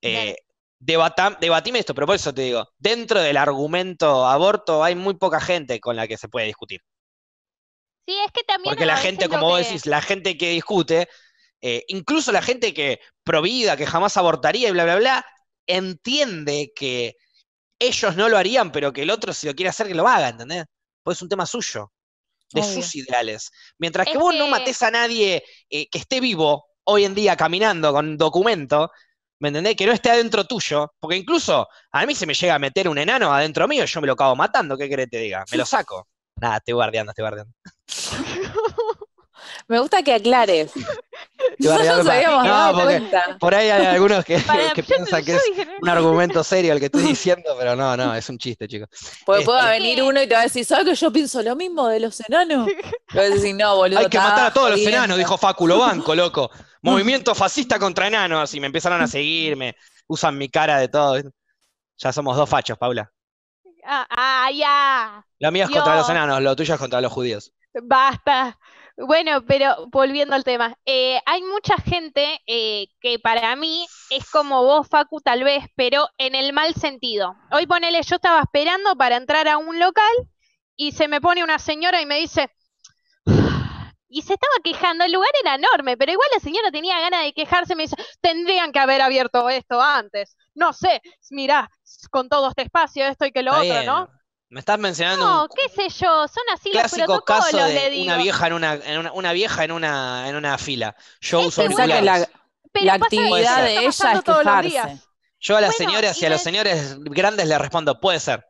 Eh, debatime esto, pero por eso te digo, dentro del argumento aborto hay muy poca gente con la que se puede discutir. Sí, es que también... Porque la gente, como vos decís, la gente que discute, eh, incluso la gente que provida, que jamás abortaría y bla, bla, bla, entiende que ellos no lo harían, pero que el otro si lo quiere hacer, que lo haga, ¿entendés? Pues es un tema suyo, de sus ideales. Mientras que vos no mates a nadie eh, que esté vivo hoy en día caminando con documento, ¿Me entendés? Que no esté adentro tuyo. Porque incluso a mí se me llega a meter un enano adentro mío, yo me lo acabo matando, ¿qué querés que te diga? Me lo saco. Nada, estoy guardiando, estoy guardiando. *laughs* Me gusta que aclares. *laughs* Nosotros por ahí hay algunos que, piensan que es un argumento serio el que estoy diciendo, pero no, no, es un chiste, chicos. Porque puede este, venir uno y te va a decir, ¿sabes que yo pienso lo mismo de los enanos? Te decir, no, boludo. Hay que matar a todos los enanos, dijo Fáculo Banco, loco. *laughs* Movimiento fascista contra enanos, y me empezaron a seguir, me usan mi cara de todo. Ya somos dos fachos, Paula. Ah, ah ya. Lo mío es contra los enanos, lo tuyo es contra los judíos. Basta. Bueno, pero volviendo al tema, eh, hay mucha gente eh, que para mí es como vos, Facu, tal vez, pero en el mal sentido. Hoy ponele, yo estaba esperando para entrar a un local y se me pone una señora y me dice, *sighs* y se estaba quejando, el lugar era enorme, pero igual la señora tenía ganas de quejarse, me dice, tendrían que haber abierto esto antes, no sé, mirá, con todo este espacio, esto y que lo otro, ¿no? Me estás mencionando. No, qué sé yo, son así clásico los protocolos, caso de Una vieja en una, en una, vieja en una, en una fila. Yo uso auriculares. La, Pero la actividad de ella es quejarse. Yo a las señoras y, a los señores grandes les respondo, puede ser.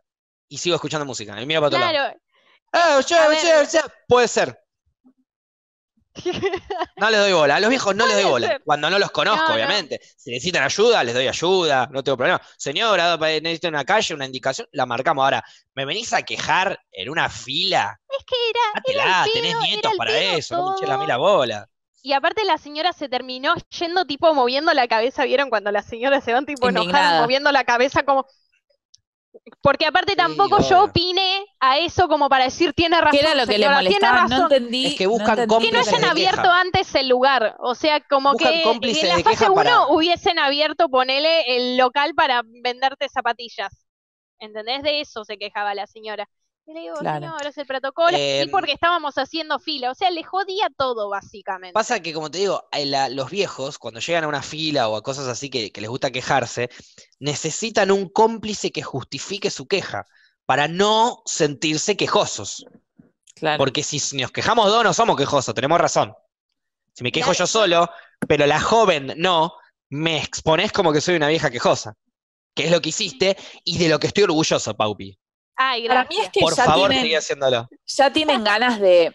Y sigo escuchando música. Y mira para claro. Otro lado. Eh, yo, yo, puede ser. No les doy bola. A los viejos no les doy bola. Cuando no los conozco, obviamente. Si necesitan ayuda, les doy ayuda. No tengo problema. Señora, eh, necesito una calle, una indicación. La marcamos. Ahora, ¿me venís a quejar en una fila? Es que era. era tenés nietos para eso. No me la bola. Y aparte la señora se terminó yendo tipo moviendo la cabeza, ¿vieron? Cuando la señora se van tipo enojada, moviendo la cabeza como, porque aparte tampoco yo opine a eso como para decir tiene razón. lo que le molestaba? No entendí. que no hayan abierto antes el lugar. O sea, como que en la fase 1 hubiesen abierto, ponele, el local para venderte zapatillas. ¿Entendés? De eso se quejaba la señora. Y el protocolo. Em. porque estábamos haciendo fila. O sea, le jodía todo, básicamente. Pasa que, como te digo, eh, los viejos, cuando llegan a una fila o a cosas así que, les gusta quejarse, necesitan un cómplice que justifique su queja para no sentirse quejosos. Claro. Porque si nos quejamos dos, no somos quejosos, tenemos razón. Si me quejo yo solo, pero la joven no, me expones como que soy una vieja quejosa. Que es lo que hiciste y de lo que estoy orgulloso, Paupi. Ay, es que Por ya favor, tienen, sigue haciéndolo. Ya tienen ganas de,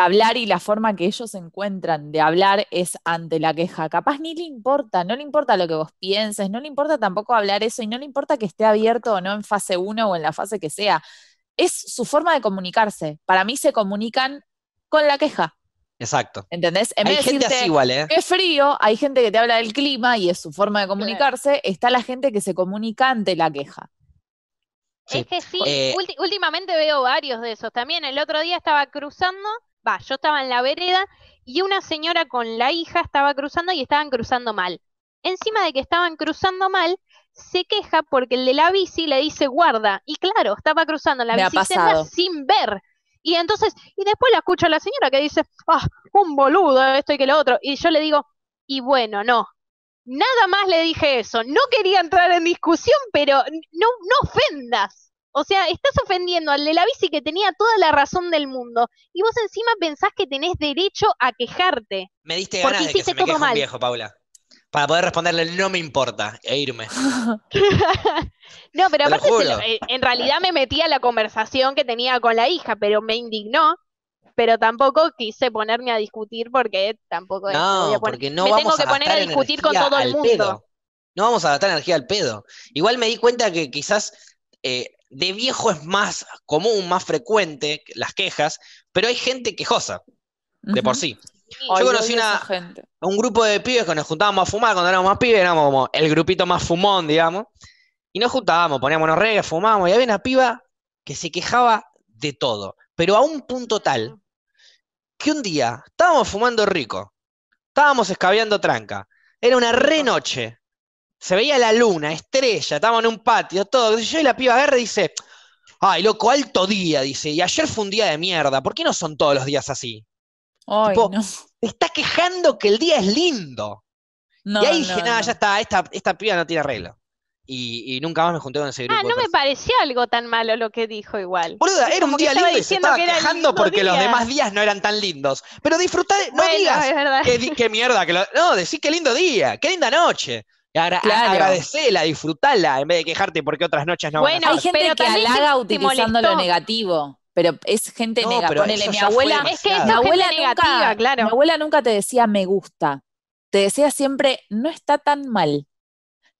hablar y la forma que ellos encuentran de hablar es ante la queja. Capaz ni le importa, no le importa lo que vos pienses, no le importa tampoco hablar eso y no le importa que esté abierto o no en fase 1 o en la fase que sea. Es su forma de comunicarse. Para mí se comunican con la queja. Exacto. ¿Entendés? hay gente así igual, ¿eh? Es frío, hay gente que te habla del clima y es su forma de comunicarse. Está la gente que se comunica ante la queja. Es que sí, eh, últimamente veo varios de esos. También el otro día estaba cruzando, va, yo estaba en la vereda y una señora con la hija estaba cruzando y estaban cruzando mal. Encima de que estaban cruzando mal, se queja porque el de la bici le dice guarda. Y claro, estaba cruzando la bicicleta sin ver. Y entonces, y después la escucho a la señora que dice, ah, un boludo, esto y que lo otro. Y yo le digo, y bueno, no, Nada más le dije eso. No quería entrar en discusión, pero no, ofendas. O sea, estás ofendiendo al de la bici que tenía toda la razón del mundo. Y vos encima pensás que tenés derecho a quejarte. Me diste ganas de se me un viejo, Paula. Para poder responderle, no me importa, e irme. *laughs* *laughs* no, pero aparte, eh, en realidad me metí a la conversación que tenía con la hija, pero me indignó pero tampoco quise ponerme a discutir porque tampoco no, porque no me vamos tengo que a poner a discutir con todo el mundo. Pedo. No vamos a gastar energía al pedo. Igual me di cuenta que quizás eh, de viejo es más común, más frecuente las quejas, pero hay gente quejosa, de por sí. Yo conocí una, un grupo de pibes que nos juntábamos a fumar cuando éramos más pibes, éramos como el grupito más fumón, digamos, y nos juntábamos, poníamos reggae, fumábamos, y había una piba que se quejaba de todo, pero a un punto tal que un día estábamos fumando rico, estábamos escabeando tranca, era una re noche, se veía la luna, estrella, estábamos en un patio, todo, yo y la piba agarra dice, ay, loco, alto día, dice, y ayer fue un día de mierda, ¿por qué no son todos los días así? Ay, no. Está quejando que el día es lindo. No, y ahí dije, nada, no. ya está, esta, esta piba no tiene arreglo. Y, nunca más me junté con ese ah, grupo. Ah, no me pareció algo tan malo lo que dijo igual. Boluda, era un día lindo y se estaba quejando porque los demás días no eran tan lindos. Pero disfrutar, no digas qué, mierda, que no, decís qué lindo día, qué linda noche. Agradecela, disfrutala, en vez de quejarte porque otras noches no bueno, van a hay gente que halaga utilizando lo negativo. Pero es gente no, negativa. Ponele, mi abuela, es que mi abuela negativa, claro. Mi abuela nunca te decía me gusta. Te decía siempre, no está tan mal.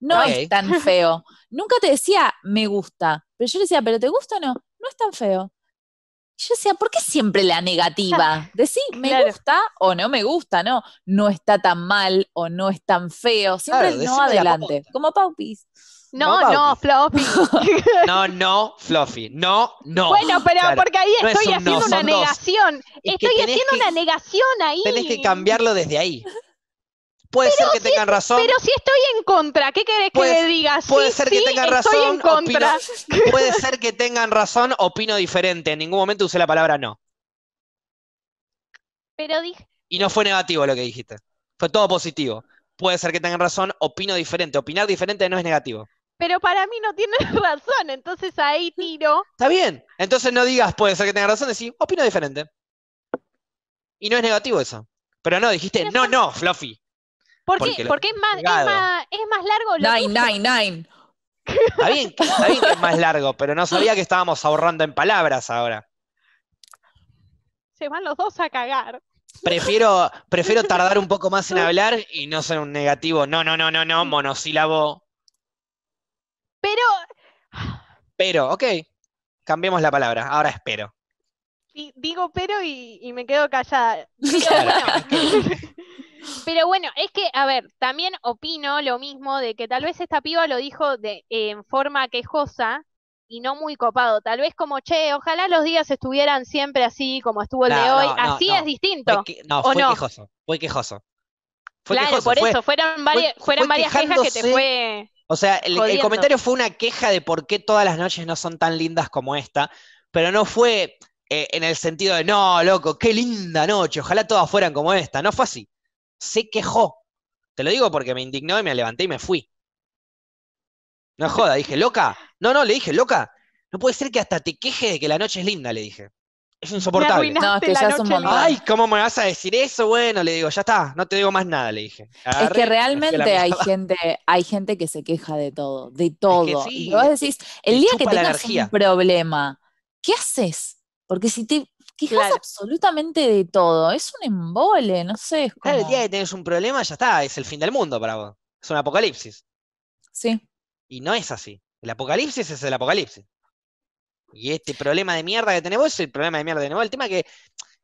No es tan feo. Nunca te decía me gusta, pero yo le decía, ¿pero te gusta o no? No es tan feo. yo decía, ¿por qué siempre la negativa? *laughs* decís, ¿me gusta o no me gusta? No, no está tan mal o no es tan feo. Siempre no adelante. Como Paupis. No, no, *laughs* no Fluffy. *laughs* no, no, Fluffy. No, no. Bueno, pero porque ahí estoy haciendo una negación. estoy haciendo una negación ahí. Tienes que cambiarlo desde ahí. Puede ser que tengan razón. Pero si estoy en contra, ¿qué querés que le digas? Puede ser que tengan razón. contra. *laughs* puede ser que tengan razón, opino diferente. En ningún momento usé la palabra no. Pero dije. Y no fue negativo lo que dijiste. Fue todo positivo. Puede ser que tengan razón, opino diferente. Opinar diferente no es negativo. Pero para mí no tienes *laughs* razón, entonces ahí tiro. Está bien. Entonces no digas puede ser que tengan razón, Decir opino diferente. Y no es negativo eso. Pero no, dijiste, no, no, Fluffy. ¿Por porque, es, más, largo. Lo nine, nine, nine. Está bien, está bien que es más largo, pero no sabía que estábamos ahorrando en palabras ahora. Se van los dos a cagar. Prefiero, prefiero tardar un poco más en *laughs* hablar y no ser un negativo. No, no, no, no, no, monosílabo. Pero. Pero, ok. Cambiemos la palabra. Ahora espero. digo pero y, me quedo callada. *laughs* Pero bueno, es que, a ver, también opino lo mismo de que tal vez esta piba lo dijo de, en forma quejosa y no muy copado. Tal vez como, che, ojalá los días estuvieran siempre así como estuvo el de hoy. así es distinto. no, fue quejoso, fue quejoso. claro, por eso, fueron, varias, fueron varias quejas que te fue. O sea, el, comentario fue una queja de por qué todas las noches no son tan lindas como esta, pero no fue, eh, en el sentido de, no, loco, qué linda noche, ojalá todas fueran como esta. No fue así se quejó. Te lo digo porque me indignó y me levanté y me fui. No joda, dije, loca. No, no, le dije, loca. No puede ser que hasta te queje de que la noche es linda, le dije. Es insoportable. No, es que ya es un Ay, ¿cómo me vas a decir eso? Bueno, le digo, ya está, no te digo más nada, le dije. es que realmente hay gente, hay gente que se queja de todo, de todo. y vos decís, el día que tengas un problema, ¿qué haces? Porque si te absolutamente de todo. Es un embole, no sé. Es el día que tenés un problema, ya está, es el fin del mundo para vos. Es un apocalipsis. Sí. Y no es así. El apocalipsis es el apocalipsis. Y este problema de mierda que tenemos es el problema de mierda de nuevo. El tema que,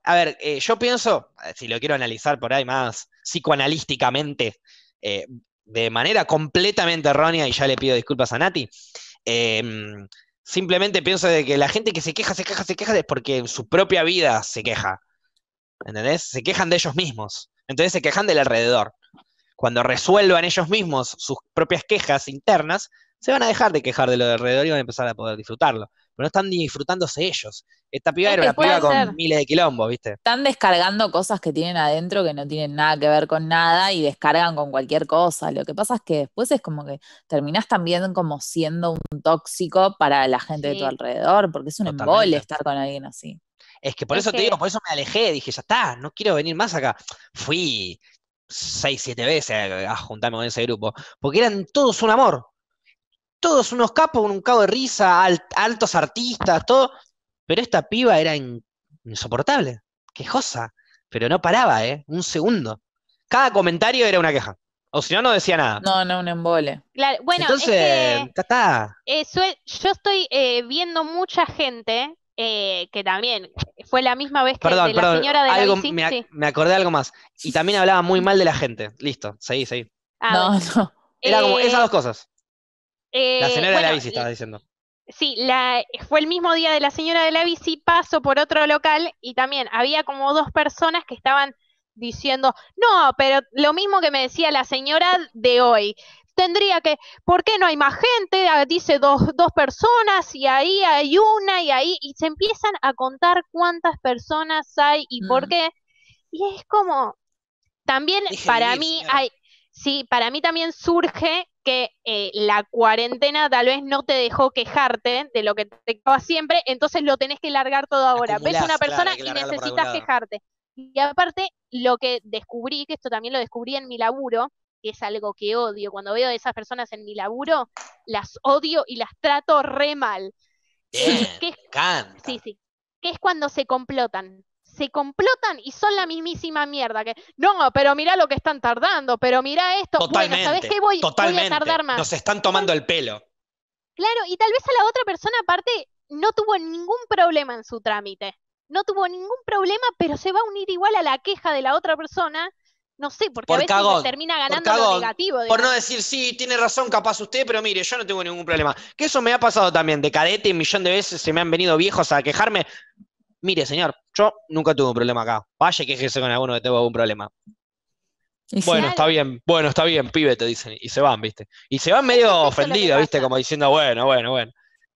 a ver, eh, yo pienso, eh, si lo quiero analizar por ahí más psicoanalísticamente, eh, de manera completamente errónea, y ya le pido disculpas a Nati, em, simplemente pienso de que la gente que se queja, se queja, se queja es porque en su propia vida se queja. ¿Entendés? Se quejan de ellos mismos. Entonces se quejan del alrededor. Cuando resuelvan ellos mismos sus propias quejas internas, se van a dejar de quejar de lo de alrededor y van a empezar a poder disfrutarlo pero no están disfrutándose ellos. Esta piba era una piba con miles de quilombos, ¿viste? Están descargando cosas que tienen adentro que no tienen nada que ver con nada y descargan con cualquier cosa. Lo que pasa es que después es como que terminás también como siendo un tóxico para la gente de tu alrededor, porque es un Totalmente. estar con alguien así. Es que por eso te digo, por eso me alejé, dije, ya está, no quiero venir más acá. Fui seis, siete veces a juntarme con ese grupo, porque eran todos un amor, todos unos capos, un cabo de risa, altos artistas, todo. Pero esta piba era insoportable, quejosa, pero no paraba, ¿eh? Un segundo. Cada comentario era una queja. O si no, no decía nada. No, no, un embole. Claro, bueno, entonces, es que, eh, yo estoy eh, viendo mucha gente eh, que también fue la misma vez que la señora de la bici, me, acordé de acordé algo más. Y también hablaba muy mal de la gente. Listo, seguí, seguí. no, no. Era esas dos cosas la eh, señora de la bici, estaba diciendo. Sí, fue el mismo día de la señora de la bici, paso por otro local y también había como dos personas que estaban diciendo, no, pero lo mismo que me decía la señora de hoy, tendría que, ¿por qué no hay más gente? Ah, dice dos, personas y ahí hay una y ahí, y se empiezan a contar cuántas personas hay y por mm. qué. Y es como, también para mí hay, sí, para mí también surge que eh, la cuarentena tal vez no te dejó quejarte de lo que te quedaba siempre, entonces lo tenés que largar todo ahora. Ves una persona y necesitas quejarte. Y aparte, lo que descubrí, que esto también lo descubrí en mi laburo, que es algo que odio, cuando veo a esas personas en mi laburo, las odio y las trato re mal. Bien, sí, sí. Que es cuando se complotan se complotan y son la mismísima mierda. Que, no, pero mira lo que están tardando, pero mira esto. Totalmente, qué? Voy, a tardar más. Nos están tomando el pelo. Claro, y tal vez a la otra persona aparte no tuvo ningún problema en su trámite. No tuvo ningún problema, pero se va a unir igual a la queja de la otra persona. No sé, porque a veces termina ganando lo negativo. Por no decir, sí, tiene razón capaz usted, pero mire, yo no tengo ningún problema. Que eso me ha pasado también, de cadete, un millón de veces se me han venido viejos a quejarme mire, señor, yo nunca tuve un problema acá. Vaya quejese con alguno que tengo algún problema. Bueno, está bien, bueno, está bien, pibe, te dicen, y se van, ¿viste? Y se van medio ofendidos, ¿viste? Como diciendo, bueno, bueno, bueno.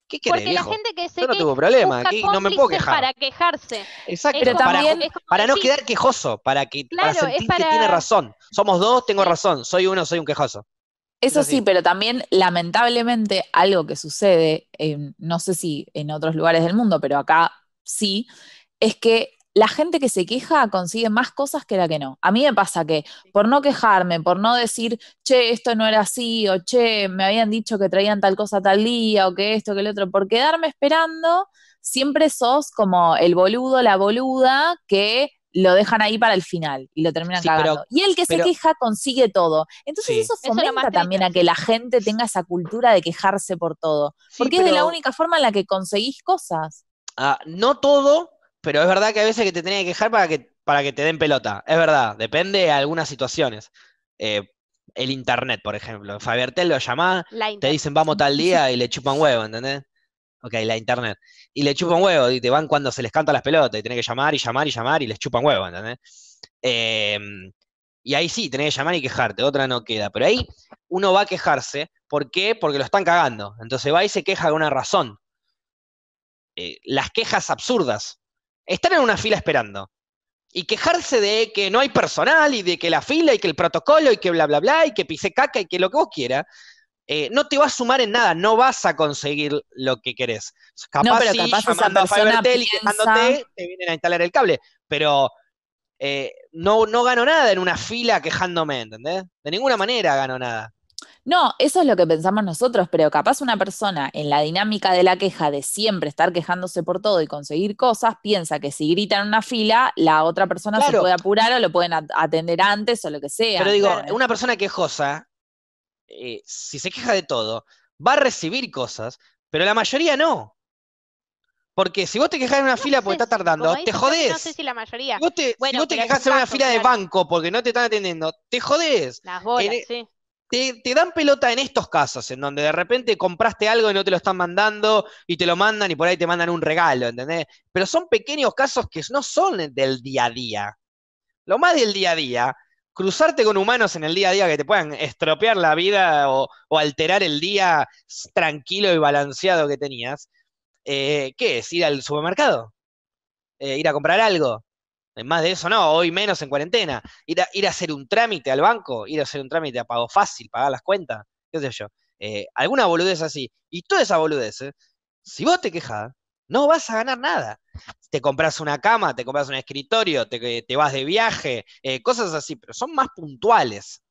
¿Qué querés, Porque la gente que se Yo no tuvo problema, aquí no me puedo quejar. Para quejarse. Exacto, para, no quedar quejoso, para, que, para sentir que tiene razón. Somos dos, tengo razón. Soy uno, soy un quejoso. Eso sí, pero también lamentablemente algo que sucede, eh, no sé si en otros lugares del mundo, pero acá sí, es que la gente que se queja consigue más cosas que la que no. A mí me pasa que por no quejarme, por no decir, che, esto no era así, o che, me habían dicho que traían tal cosa tal día, o que esto, que el otro, por quedarme esperando, siempre sos como el boludo, la boluda que lo dejan ahí para el final y lo terminan cagando. y el que se queja consigue todo. Entonces eso fomenta también a que la gente tenga esa cultura de quejarse por todo. porque es de la única forma en la que conseguís cosas. Ah, no todo, pero es verdad que a veces que te tenés que quejar para que, para que te den pelota. Es verdad, depende de algunas situaciones. Eh, el internet, por ejemplo. Fabiartel lo llama, te dicen vamos tal día y le chupan huevo, ¿entendés? Ok, la internet. Y le chupan huevo y te van cuando se les canta las pelotas y tenés que llamar y llamar y llamar y les chupan huevo, ¿entendés? Em, y ahí sí, tenés que llamar y quejarte, otra no queda. Pero ahí uno va a quejarse, ¿por qué? Porque lo están cagando. Entonces va y se queja de una razón. Eh, las quejas absurdas. estar en una fila esperando. Y quejarse de que no hay personal y de que la fila y que el protocolo y que bla, bla, bla y que pise caca y que lo que vos quieras, eh, no te va a sumar en nada, no vas a conseguir lo que querés. Capaz, no, pero a y quejándote, te vienen a instalar el cable. Pero eh, no, no gano nada en una fila quejándome, ¿entendés? De ninguna manera gano nada. No, eso es lo que pensamos nosotros, pero capaz una persona en la dinámica de la queja de siempre estar quejándose por todo y conseguir cosas, piensa que si gritan una fila, la otra persona se puede apurar o lo pueden atender antes o lo que sea. Pero digo, una persona quejosa, eh, si se queja de todo, va a recibir cosas, pero la mayoría no. Porque si vos te quejas en una fila porque está tardando, te jodés. No sé si la mayoría. vos te, quejas en una fila de banco porque no te están atendiendo, te jodés. Las bolas, e sí te, dan pelota en estos casos, en donde de repente compraste algo y no te lo están mandando y te lo mandan y por ahí te mandan un regalo, ¿entendés? Pero son pequeños casos que no son del día a día. Lo más del día a día, cruzarte con humanos en el día a día que te puedan estropear la vida o, alterar el día tranquilo y balanceado que tenías, eh, ¿qué es? ¿Ir al supermercado? Eh, ¿Ir a comprar algo? Más de eso no, hoy menos en cuarentena. Ir a, ir a hacer un trámite al banco, ir a hacer un trámite a pago fácil, pagar las cuentas, qué sé yo. Eh, alguna boludez así. Y toda esa boludez, eh, si vos te quejas, no vas a ganar nada. Te compras una cama, te compras un escritorio, te, vas de viaje, eh, cosas así, pero son más puntuales.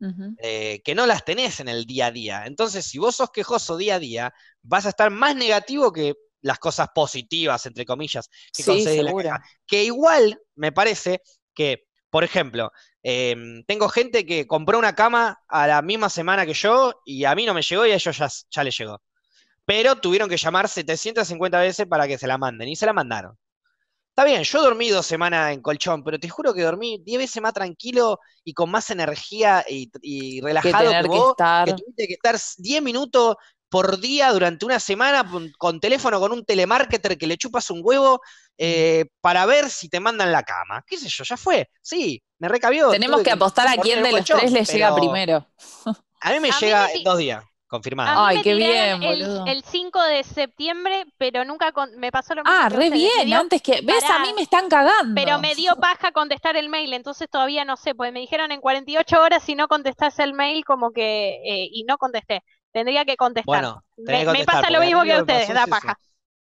que no las tenés en el día a día. Entonces, si vos sos quejoso día a día, vas a estar más negativo que las cosas positivas, entre comillas, que la Que igual me parece que, por ejemplo, em, tengo gente que compró una cama a la misma semana que yo y a mí no me llegó y a ellos ya, ya les llegó. Pero tuvieron que llamar 750 veces para que se la manden y se la mandaron. Está bien, yo dormí dos semanas en colchón, pero te juro que dormí diez veces más tranquilo y con más energía y, relajado que, tuviste que estar diez minutos por día durante una semana con teléfono, con un telemarketer que le chupas un huevo eh, para ver si te mandan la cama. ¿Qué sé yo? Ya fue. Sí, me recabió. Tenemos que, apostar a quién de los tres le llega primero. A mí me llega en dos días. confirmado. Ay, qué bien, boludo. El, 5 de septiembre, pero nunca me pasó lo ah, mismo. Ah, re bien, antes que. ¿Ves? a mí me están cagando. Pero me dio paja contestar el mail, entonces todavía no sé, pues me dijeron en 48 horas si no contestás el mail, como que. Eh, y no contesté. Tendría que contestar. me, pasa lo mismo que a ustedes, da paja.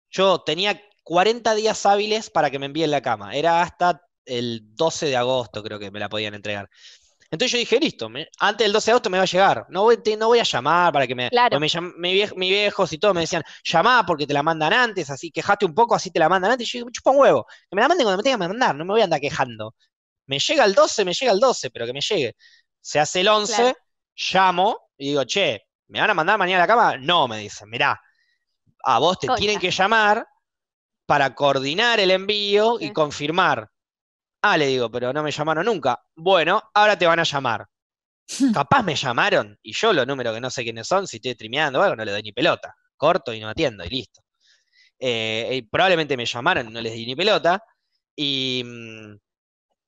Yo tenía 40 días hábiles para que me envíen la cama. Era hasta el 12 de agosto, creo que me la podían entregar. Entonces yo dije, listo, antes del 12 de agosto me va a llegar. No voy, a llamar para que me. Claro. mi viejo, mis viejos y todo me decían, llamá porque te la mandan antes, así quejaste un poco, así te la mandan antes. yo digo, chupa un huevo. Que me la manden cuando me tengan que mandar, no me voy a andar quejando. Me llega el 12, me llega el 12, pero que me llegue. Se hace el 11, llamo y digo, che, ¿me van a mandar mañana a la cama? No, me dicen, mirá, a vos te tienen que llamar para coordinar el envío y confirmar. Ah, le digo, pero no me llamaron nunca. Bueno, ahora te van a llamar. *laughs* Capaz me llamaron y yo los números que no sé quiénes son, si estoy trimeando o algo, no le doy ni pelota. Corto y no atiendo y listo. Eh, probablemente me llamaron, no les di ni pelota. Mm,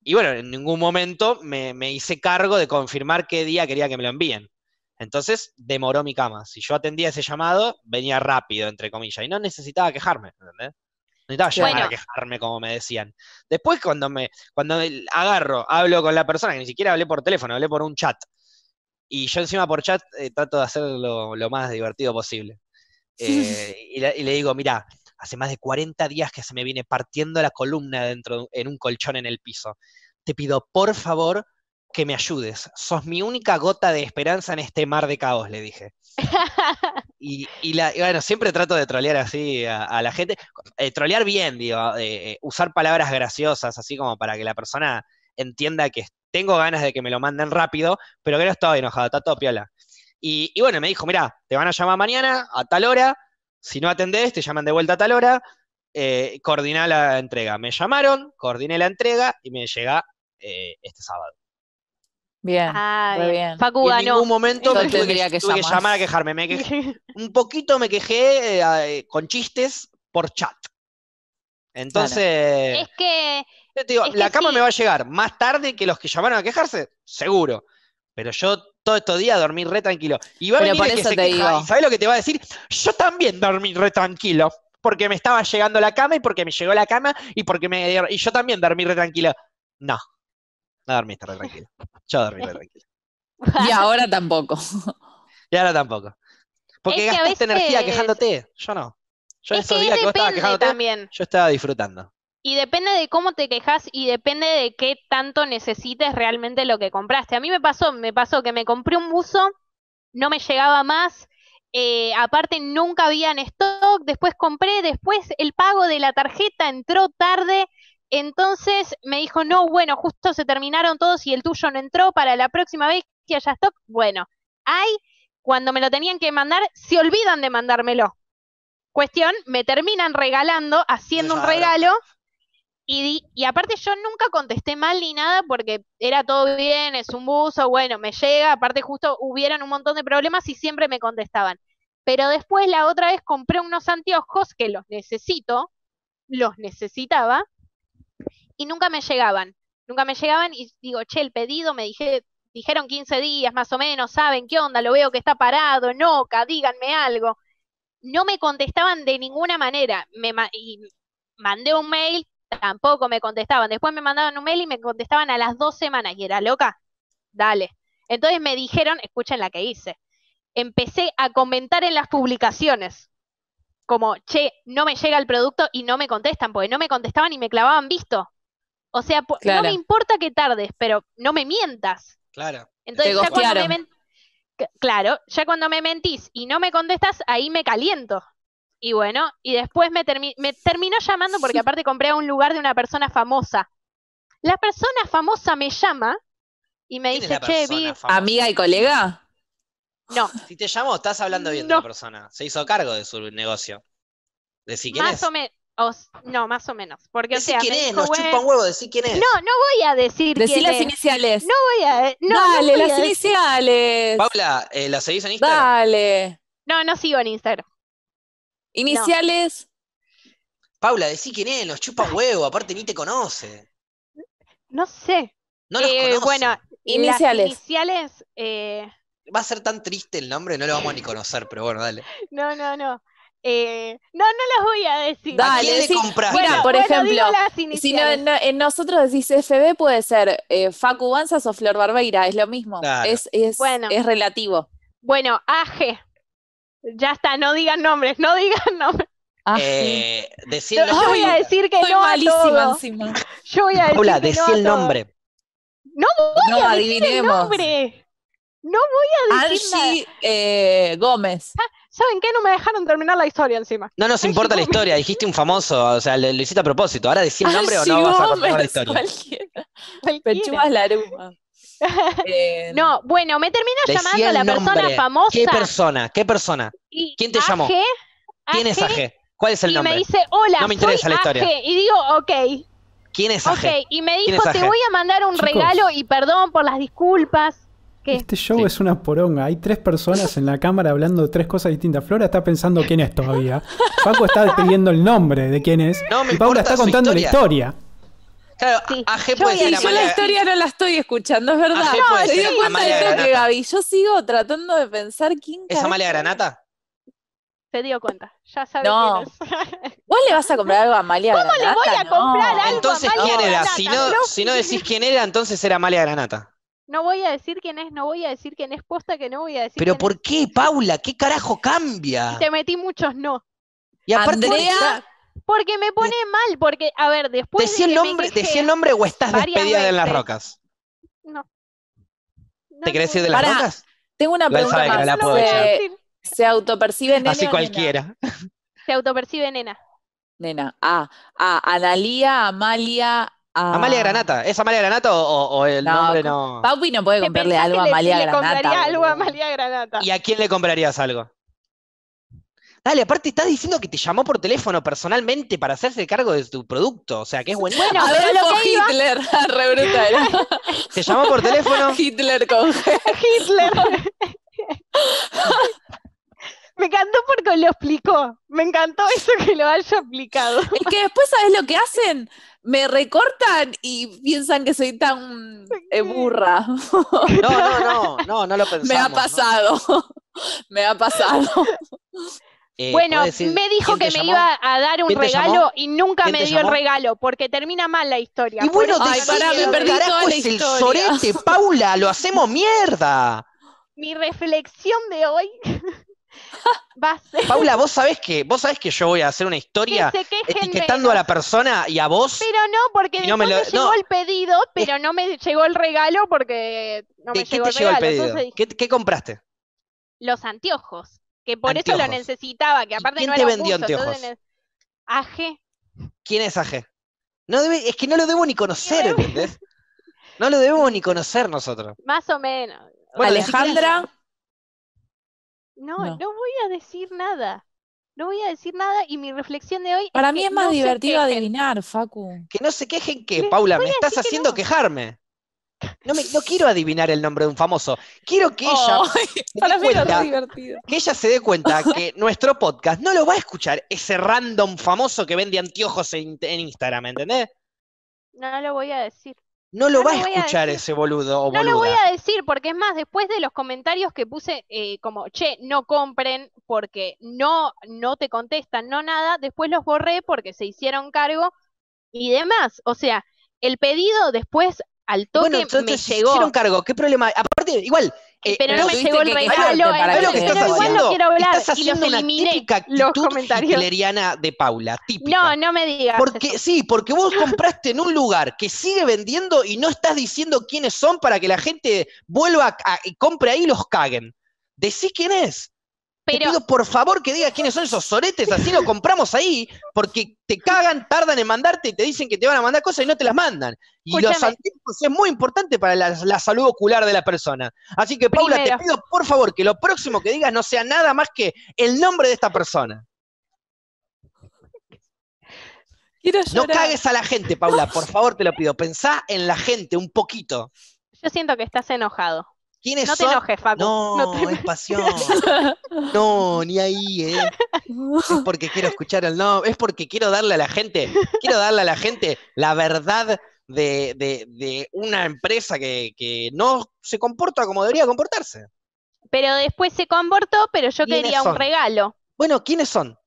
y, bueno, en ningún momento me, me, hice cargo de confirmar qué día quería que me lo envíen. Entonces demoró mi cama. Si yo atendía ese llamado, venía rápido, entre comillas, y no necesitaba quejarme, ¿entendés? Necesitaba llamar a quejarme, como me decían. Después, cuando me, cuando agarro, hablo con la persona, que ni siquiera hablé por teléfono, hablé por un chat. Y yo encima por chat eh, trato de hacerlo lo más divertido posible. Eh, y, le, digo, mira, hace más de 40 días que se me viene partiendo la columna dentro en un colchón en el piso. Te pido por favor que me ayudes. Sos mi única gota de esperanza en este mar de caos, le dije. *laughs* Y, bueno, siempre trato de trolear así a, la gente. Eh, trolear bien, digo, eh, eh, usar palabras graciosas, así como para que la persona entienda que tengo ganas de que me lo manden rápido, pero que no estoy enojado, está todo Y, bueno, me dijo, mirá, te van a llamar mañana a tal hora, si no atendés, te llaman de vuelta a tal hora, eh, coordina coordiná la entrega. Me llamaron, coordiné la entrega y me llega este sábado. Bien, bien. Facu En ningún momento me *laughs* tuve, que, llamar a quejarme. *laughs* un poquito me quejé eh, eh, con chistes por chat. Entonces. Es que. la cama me va a llegar más tarde que los que llamaron a quejarse, seguro. Pero yo todo estos días dormí re tranquilo. Y va a venir que queja, ¿Sabes lo que te va a decir? Yo también dormí re tranquilo. Porque me estaba llegando la cama y porque me llegó la cama y porque me. Y yo también dormí re tranquilo. No, no dormiste re tranquilo. Yo dormí tranquilo. *laughs* Y ahora tampoco. Y ahora tampoco. Porque gastaste energía quejándote. Yo no. Yo es que vos también. yo estaba disfrutando. Y depende de cómo te quejas y depende de qué tanto necesites realmente lo que compraste. A mí me pasó, me pasó que me compré un buzo, no me llegaba más, eh, aparte nunca había en stock, después compré, después el pago de la tarjeta entró tarde, entonces me dijo, no, bueno, justo se terminaron todos y el tuyo no entró para la próxima vez que haya stock. Bueno, hay, cuando me lo tenían que mandar, se olvidan de mandármelo. Cuestión, me terminan regalando, haciendo un regalo. Y, aparte yo nunca contesté mal ni nada porque era todo bien, es un buzo, bueno, me llega, aparte justo hubieran un montón de problemas y siempre me contestaban. Pero después la otra vez compré unos anteojos que los necesito, los necesitaba, y nunca me llegaban. Nunca me llegaban y digo, che, el pedido me dijeron 15 días más o menos, saben qué onda, lo veo que está parado, noca, díganme algo. No me contestaban de ninguna manera. Me y mandé un mail, tampoco me contestaban. Después me mandaban un mail y me contestaban a las dos semanas y era loca. Dale. Entonces me dijeron, escuchen la que hice. Empecé a comentar en las publicaciones como, che, no me llega el producto y no me contestan, porque no me contestaban y me clavaban visto. O sea, no me importa que tardes, pero no me mientas. Claro. Entonces, ya cuando me claro, ya cuando me mentís y no me contestas, ahí me caliento. Y bueno, y después me, terminó llamando porque aparte compré a un lugar de una persona famosa. La persona famosa me llama y me dice, che, vi... ¿Amiga y colega? No. Si te llamo, estás hablando bien de la persona. Se hizo cargo de su negocio. De si Más o menos no, más o menos. Porque, quién es, nos chupa un huevo, decir quién es. No, no voy a decir decí quién las iniciales. No voy a. No, Dale, las iniciales. Paula, eh, ¿la seguís en Instagram? Dale. No, no sigo en Instagram. Iniciales. Paula, decí quién es, nos chupa un huevo, aparte ni te conoce. No sé. No los eh, Bueno, iniciales. Las iniciales. Eh... Va a ser tan triste el nombre, no lo vamos a ni conocer, pero bueno, dale. *laughs* No, no, no. Eh, no, no las voy a decir. Dale, ¿A comprar Bueno, por ejemplo, si no, en, nosotros decís FB puede ser eh, Facu o Flor Barbeira, es lo mismo. Es, es, bueno. es relativo. Bueno, AG. Ya está, no digan nombres, no digan nombres. Eh, yo, voy a decir que no malísima encima. Yo voy a decir Paula, el nombre. No voy a adivinemos. decir el nombre. No voy a decir Angie eh, Gómez. Ah, ¿Saben qué? No me dejaron terminar la historia encima. No nos importa la historia, dijiste un famoso, o sea, lo, hiciste a propósito. Ahora decís el nombre o no Gómez, vas a contar la historia. la *laughs* eh, no, bueno, me terminó llamando a la persona famosa. ¿Qué persona? ¿Qué persona? ¿Quién te llamó? ¿Quién es Aje? ¿Cuál es el nombre? Y me dice, hola, no me interesa soy la historia. Y digo, ok. ¿Quién es Ok, y me dijo, te voy a mandar un regalo y perdón por las disculpas este show es una poronga. Hay tres personas en la cámara hablando de tres cosas distintas. Flora está pensando quién es todavía. Paco está pidiendo el nombre de quién es. y Paula está contando la historia. Claro, sí. puede yo, Yo la, historia no la estoy escuchando, es verdad. no, yo cuenta de toque, Gaby. Yo sigo tratando de pensar quién. ¿Es Amalia Granata? Se dio cuenta, ya sabes quién es. ¿Vos le vas a comprar algo a Amalia Granata? ¿Cómo le voy a comprar algo a Amalia ¿quién era? Granata, si quién no, si no decís quién era, entonces era Amalia Granata. No voy a decir quién es, no voy a decir quién es posta, que no voy a decir. Pero ¿por qué, Paula? ¿Qué carajo cambia? Te metí muchos no. Y aparte, Andrea, porque me pone eh, mal, porque, a ver, después. Decí el, nombre, el nombre o estás despedida de las rocas. No. ¿Te querés de las rocas? Tengo una pregunta. Más. se, autopercibe nena. Así cualquiera. Se autopercibe nena. Nena. Ah, ah Analía, Amalia, Amalia ah. Granata, ¿es Amalia Granata o, el nombre no? Paupi no puede comprarle algo a Amalia Granata. compraría algo a Amalia Granata. ¿Y a quién le comprarías algo? Dale, aparte estás diciendo que te llamó por teléfono personalmente para hacerse cargo de tu producto, o sea, que es buenísimo. Bueno, a ver, Hitler, *laughs* ah, re brutal. Te llamó por teléfono. *laughs* Hitler con Hitler. *laughs* Me encantó porque lo explicó. Me encantó eso que lo haya explicado. *laughs* Es que después, ¿sabes lo que hacen? Me recortan y piensan que soy tan eh, burra. *laughs* No, no, no, no, no lo *laughs* pensamos. Me ha pasado. Me ha pasado. bueno, me dijo que me iba a dar un regalo y nunca me dio el regalo, porque termina mal la historia. Y bueno, Ay, me es el sorete, Paula, lo hacemos mierda. Mi reflexión de hoy *laughs* Paula, vos sabés que, vos sabés que yo voy a hacer una historia que etiquetando a la persona y a vos. Pero no, porque no me, llegó el pedido, pero no me llegó el regalo porque no me llegó, qué el, pedido? ¿Qué, compraste? Los anteojos, que por eso lo necesitaba, que aparte ¿Quién te vendió anteojos? ¿Aje? ¿Quién es Aje? No debe... es que no lo debo ni conocer, ¿entendés? No lo debemos ni *laughs* conocer nosotros. Más o menos. Alejandra, no, no, voy a decir nada. No voy a decir nada y mi reflexión de hoy. Para mí es más divertido eh, adivinar, Facu. Que no se quejen que, Paula, me estás haciendo quejarme. No, me, no, quiero adivinar el nombre de un famoso. Quiero que ella, *laughs* que ella se dé cuenta que *laughs* nuestro podcast no lo va a escuchar ese random famoso que vende anteojos en, en Instagram, ¿entendés? No lo voy a decir. No lo vas va a escuchar ese boludo o No lo voy a decir, porque es más, después de los comentarios que puse eh, como, che, no compren porque no, no te contestan, no nada, después los borré porque se hicieron cargo y demás. O sea, el pedido después al toque me llegó. Se hicieron cargo, ¿qué problema? Aparte, igual, eh, pero no me llegó el regalo. que estás pero igual no quiero hablar. haciendo y los eliminé una los comentarios. de Paula, típica. No, no me digas. Porque sí, porque vos *laughs* compraste en un lugar que sigue vendiendo y no estás diciendo quiénes son para que la gente vuelva y compre ahí y los caguen. Decí quién es. Te pido por favor que digas quiénes son esos soretes, así lo compramos ahí, porque te cagan, tardan en mandarte y te dicen que te van a mandar cosas y no te las mandan. Y los antiguos es muy importante para la, salud ocular de la persona. Así que, Paula, te pido por favor que lo próximo que digas no sea nada más que el nombre de esta persona. No cagues a la gente, Paula, por *laughs* favor, te lo pido. Pensá en la gente un poquito. Yo siento que estás enojado. ¿Quiénes no te enojes, No, no pasión. No, ni ahí, ¿eh? Es porque quiero escuchar el no, es porque quiero darle a la gente, quiero darle a la gente la verdad de, una empresa que, no se comporta como debería comportarse. Pero después se comportó, pero yo quería un regalo. Bueno, ¿quiénes son?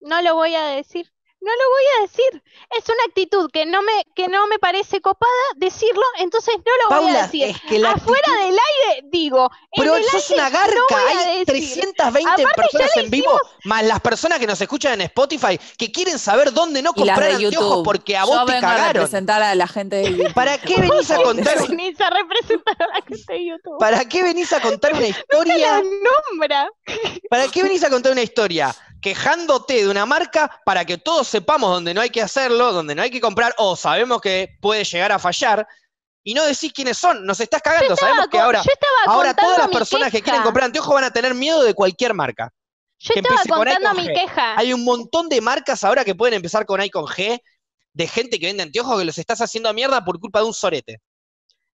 No lo voy a decir no lo voy a decir. Es una actitud que no me, que no me parece copada decirlo, entonces no lo voy a decir. Es que la Afuera del aire, digo. Pero eso es una garca, hay 320 personas en vivo, más las personas que nos escuchan en Spotify, que quieren saber dónde no comprar anteojos porque a vos te cagaron. A la gente ¿Para qué venís a *laughs* contar? a la gente de YouTube. ¿Para qué venís a contar una historia? ¿Para qué venís a contar una historia? quejándote de una marca para que todos sepamos dónde no hay que hacerlo, dónde no hay que comprar, o sabemos que puede llegar a fallar, y no decís quiénes son, nos estás cagando, sabemos que ahora, ahora todas las personas que quieren comprar anteojos van a tener miedo de cualquier marca. Yo estaba contando mi queja. Hay un montón de marcas ahora que pueden empezar con i con G, de gente que vende anteojos que los estás haciendo a mierda por culpa de un sorete.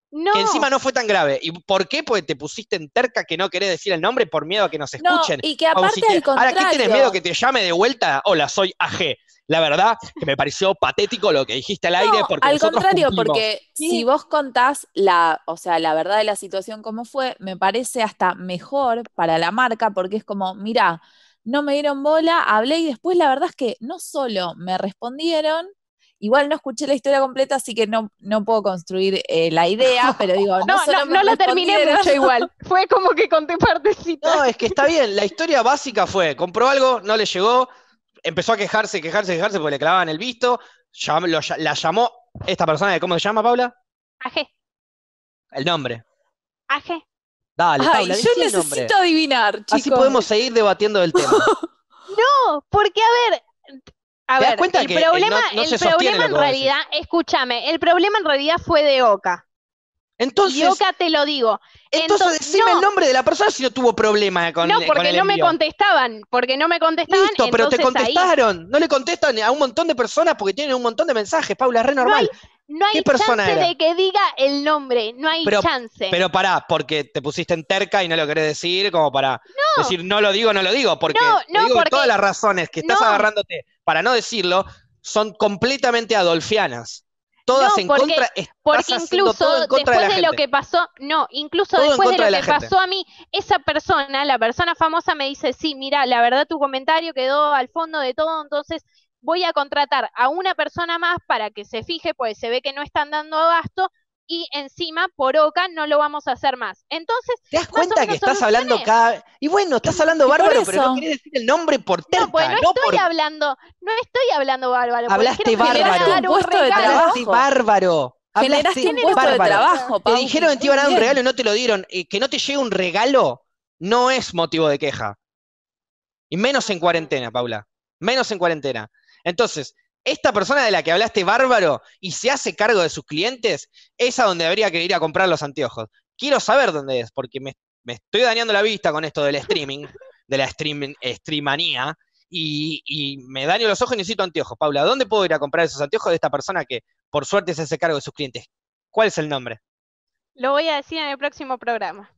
No. Que encima no fue tan grave. ¿Y por qué? Porque te pusiste en terca que no querés decir el nombre por miedo a que nos escuchen. y que aparte contrario. Ahora, ¿qué tenés miedo que te llame de vuelta? Hola, soy AG. La verdad que me pareció patético lo que dijiste al aire porque al contrario, porque si vos contás la, o sea, la verdad de la situación como fue, me parece hasta mejor para la marca porque es como, mira, no me dieron bola, hablé y después la verdad es que no solo me respondieron, Igual no escuché la historia completa, así que no, puedo construir eh, la idea, *laughs* pero digo, no, no, solo la terminé mucho igual. *laughs* Fue como que conté partecita. No, es que está bien, la historia básica fue, compró algo, no le llegó, empezó a quejarse, quejarse, quejarse porque le clavaban el visto, la llamó esta persona, de ¿cómo se llama, Paula? Aje El nombre. Aje Dale, Ay, yo necesito adivinar, chicos. Así podemos seguir debatiendo el tema. *laughs* no, porque a ver, a ver, cuenta el eh, problema, el en realidad, escúchame, el problema en realidad fue de Oca. Entonces, y Oca te lo digo. Entonces, decime el nombre de la persona si no tuvo problema con No, porque no me contestaban, porque no me contestaban. Listo, pero te contestaron. No le contestan a un montón de personas porque tienen un montón de mensajes, Paula, es re normal. No hay, chance de que diga el nombre, no hay chance. Pero pará, porque te pusiste en terca y no lo querés decir, como para decir no lo digo, no lo digo, porque, digo todas las razones que estás agarrándote para no decirlo, son completamente adolfianas. Todas en contra, contra. Porque incluso después de, lo que pasó, no, incluso después de lo que pasó a mí, esa persona, la persona famosa me dice, sí, mira, la verdad tu comentario quedó al fondo de todo, entonces voy a contratar a una persona más para que se fije, pues se ve que no están dando abasto, y encima por Oca no lo vamos a hacer más. Entonces, ¿te das cuenta que estás hablando cada y bueno, estás hablando bárbaro, pero no quieres decir el nombre por terca, No, pues no, estoy hablando, no estoy hablando bárbaro. Hablaste bárbaro. Hablaste bárbaro. Generaste un de trabajo, Te dijeron que te iban a dar un regalo y no te lo dieron. Y que no te llegue un regalo no es motivo de queja. Y menos en cuarentena, Paula. Menos en cuarentena. Entonces, esta persona de la que hablaste bárbaro y se hace cargo de sus clientes, es a donde habría que ir a comprar los anteojos. Quiero saber dónde es, porque me, estoy dañando la vista con esto del streaming, de la streamanía, y, y, me daño los ojos y necesito anteojos. Paula, ¿dónde puedo ir a comprar esos anteojos de esta persona que por suerte se hace cargo de sus clientes? ¿Cuál es el nombre? Lo voy a decir en el próximo programa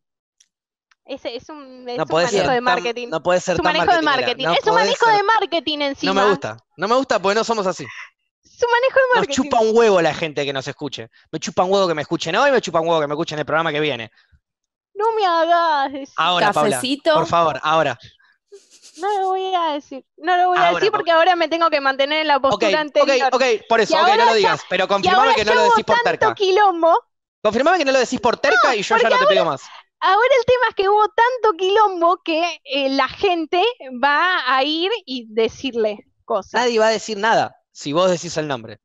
es un, manejo de marketing. no puede ser. Es manejo de marketing. es un manejo de marketing sí. No me gusta. No me gusta porque no somos así. Su manejo de marketing. Nos chupa un huevo la gente que nos escuche. Me chupa un huevo que me escuchen hoy, me chupa un huevo que me escuchen el programa que viene. No me hagas. Ahora, Cafecito. por favor, ahora. No lo voy a decir. No lo voy a decir porque ahora me tengo que mantener en la postura anterior. Ok, ok, por eso, ok, no lo digas. pero confirmame que no lo decís por terca. Confirmame que no lo decís por terca y yo ya no te pido más. Ahora el tema es que hubo tanto quilombo que eh, la gente va a ir y decirle cosas. Nadie va a decir nada si vos decís el nombre.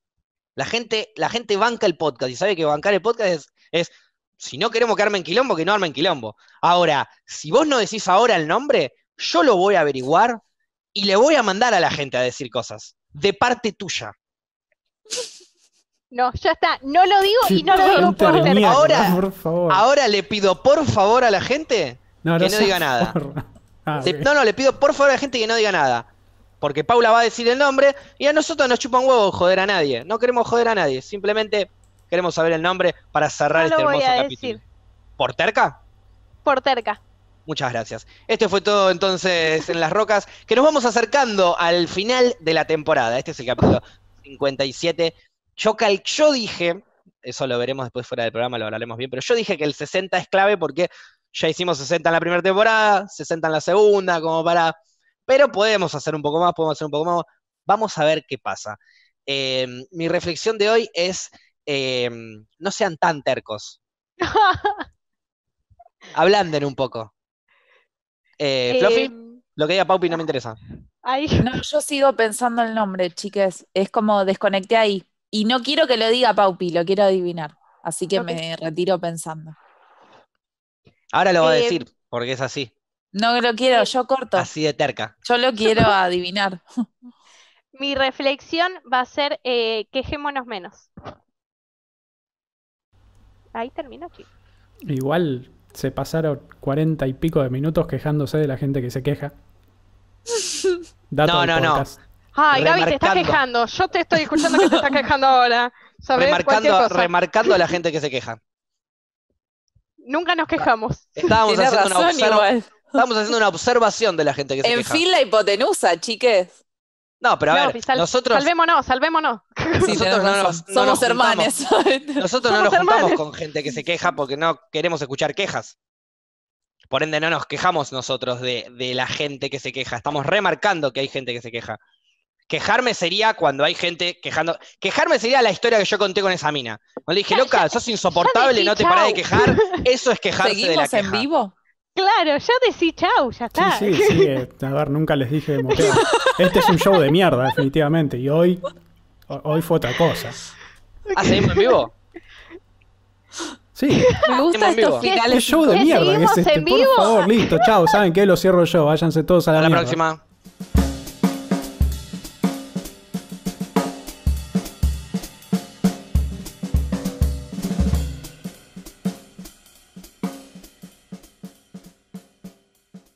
La gente, la gente banca el podcast y sabe que bancar el podcast es, es si no queremos que armen quilombo, que no armen quilombo. Ahora, si vos no decís ahora el nombre, yo lo voy a averiguar y le voy a mandar a la gente a decir cosas de parte tuya. No, ya está. No lo digo y no lo digo por Ahora, ahora le pido por favor a la gente que no diga nada. Ah, no, no, le pido por favor a la gente que no diga nada. Porque Paula va a decir el nombre y a nosotros nos chupa un huevo joder a nadie. No queremos joder a nadie. Simplemente queremos saber el nombre para cerrar este hermoso capítulo. Decir. ¿Por terca? Por terca. Muchas gracias. Este fue todo entonces en Las Rocas, que nos vamos acercando al final de la temporada. Este es el capítulo 57 yo, dije, eso lo veremos después fuera del programa, lo hablaremos bien, pero yo dije que el 60 es clave porque ya hicimos 60 en la primera temporada, 60 en la segunda, como para... Pero podemos hacer un poco más, podemos hacer un poco más. Vamos a ver qué pasa. Em, mi reflexión de hoy es, em, no sean tan tercos. *laughs* Ablanden un poco. Eh, em, lo que diga Paupi no me interesa. No, yo sigo pensando el nombre, chicas. Es como desconecté ahí. Y no quiero que lo diga Paupi, lo quiero adivinar. Así que me retiro pensando. Ahora lo voy a eh, decir, porque es así. No lo quiero, eh, yo corto. Así de terca. Yo lo quiero *laughs* adivinar. Mi reflexión va a ser eh, quejémonos menos. Ahí termino, aquí. Igual se pasaron cuarenta y pico de minutos quejándose de la gente que se queja. *laughs* no, no, no. Ay, Gaby, te estás quejando. Yo te estoy escuchando que te estás quejando ahora. remarcando, a la gente que se queja. Nunca nos quejamos. Estábamos haciendo, una Estábamos haciendo, una observación de la gente que se queja. En fin, la hipotenusa, chiques. No, pero a ver, nosotros. Salvémonos, salvémonos. nosotros no nos, Nosotros no nos juntamos con gente que se queja porque no queremos escuchar quejas. Por ende, no nos quejamos nosotros de la gente que se queja. Estamos remarcando que hay gente que se queja. Quejarme sería cuando hay gente quejando. Quejarme sería la historia que yo conté con esa mina. Cuando le dije, loca, *laughs* sos insoportable, no te parás de quejar. Eso es quejarse de la queja. en vivo? Claro, yo decí chau, ya está. Sí, sí, eh, a ver, nunca les dije de *laughs* Este es un show de mierda, definitivamente. Y hoy, hoy fue otra cosa. ¿Ah, en vivo? Sí. Me gusta estos finales. show de mierda? es este, Por favor, listo, chao. ¿Saben qué? Lo cierro yo. Váyanse todos a la, próxima.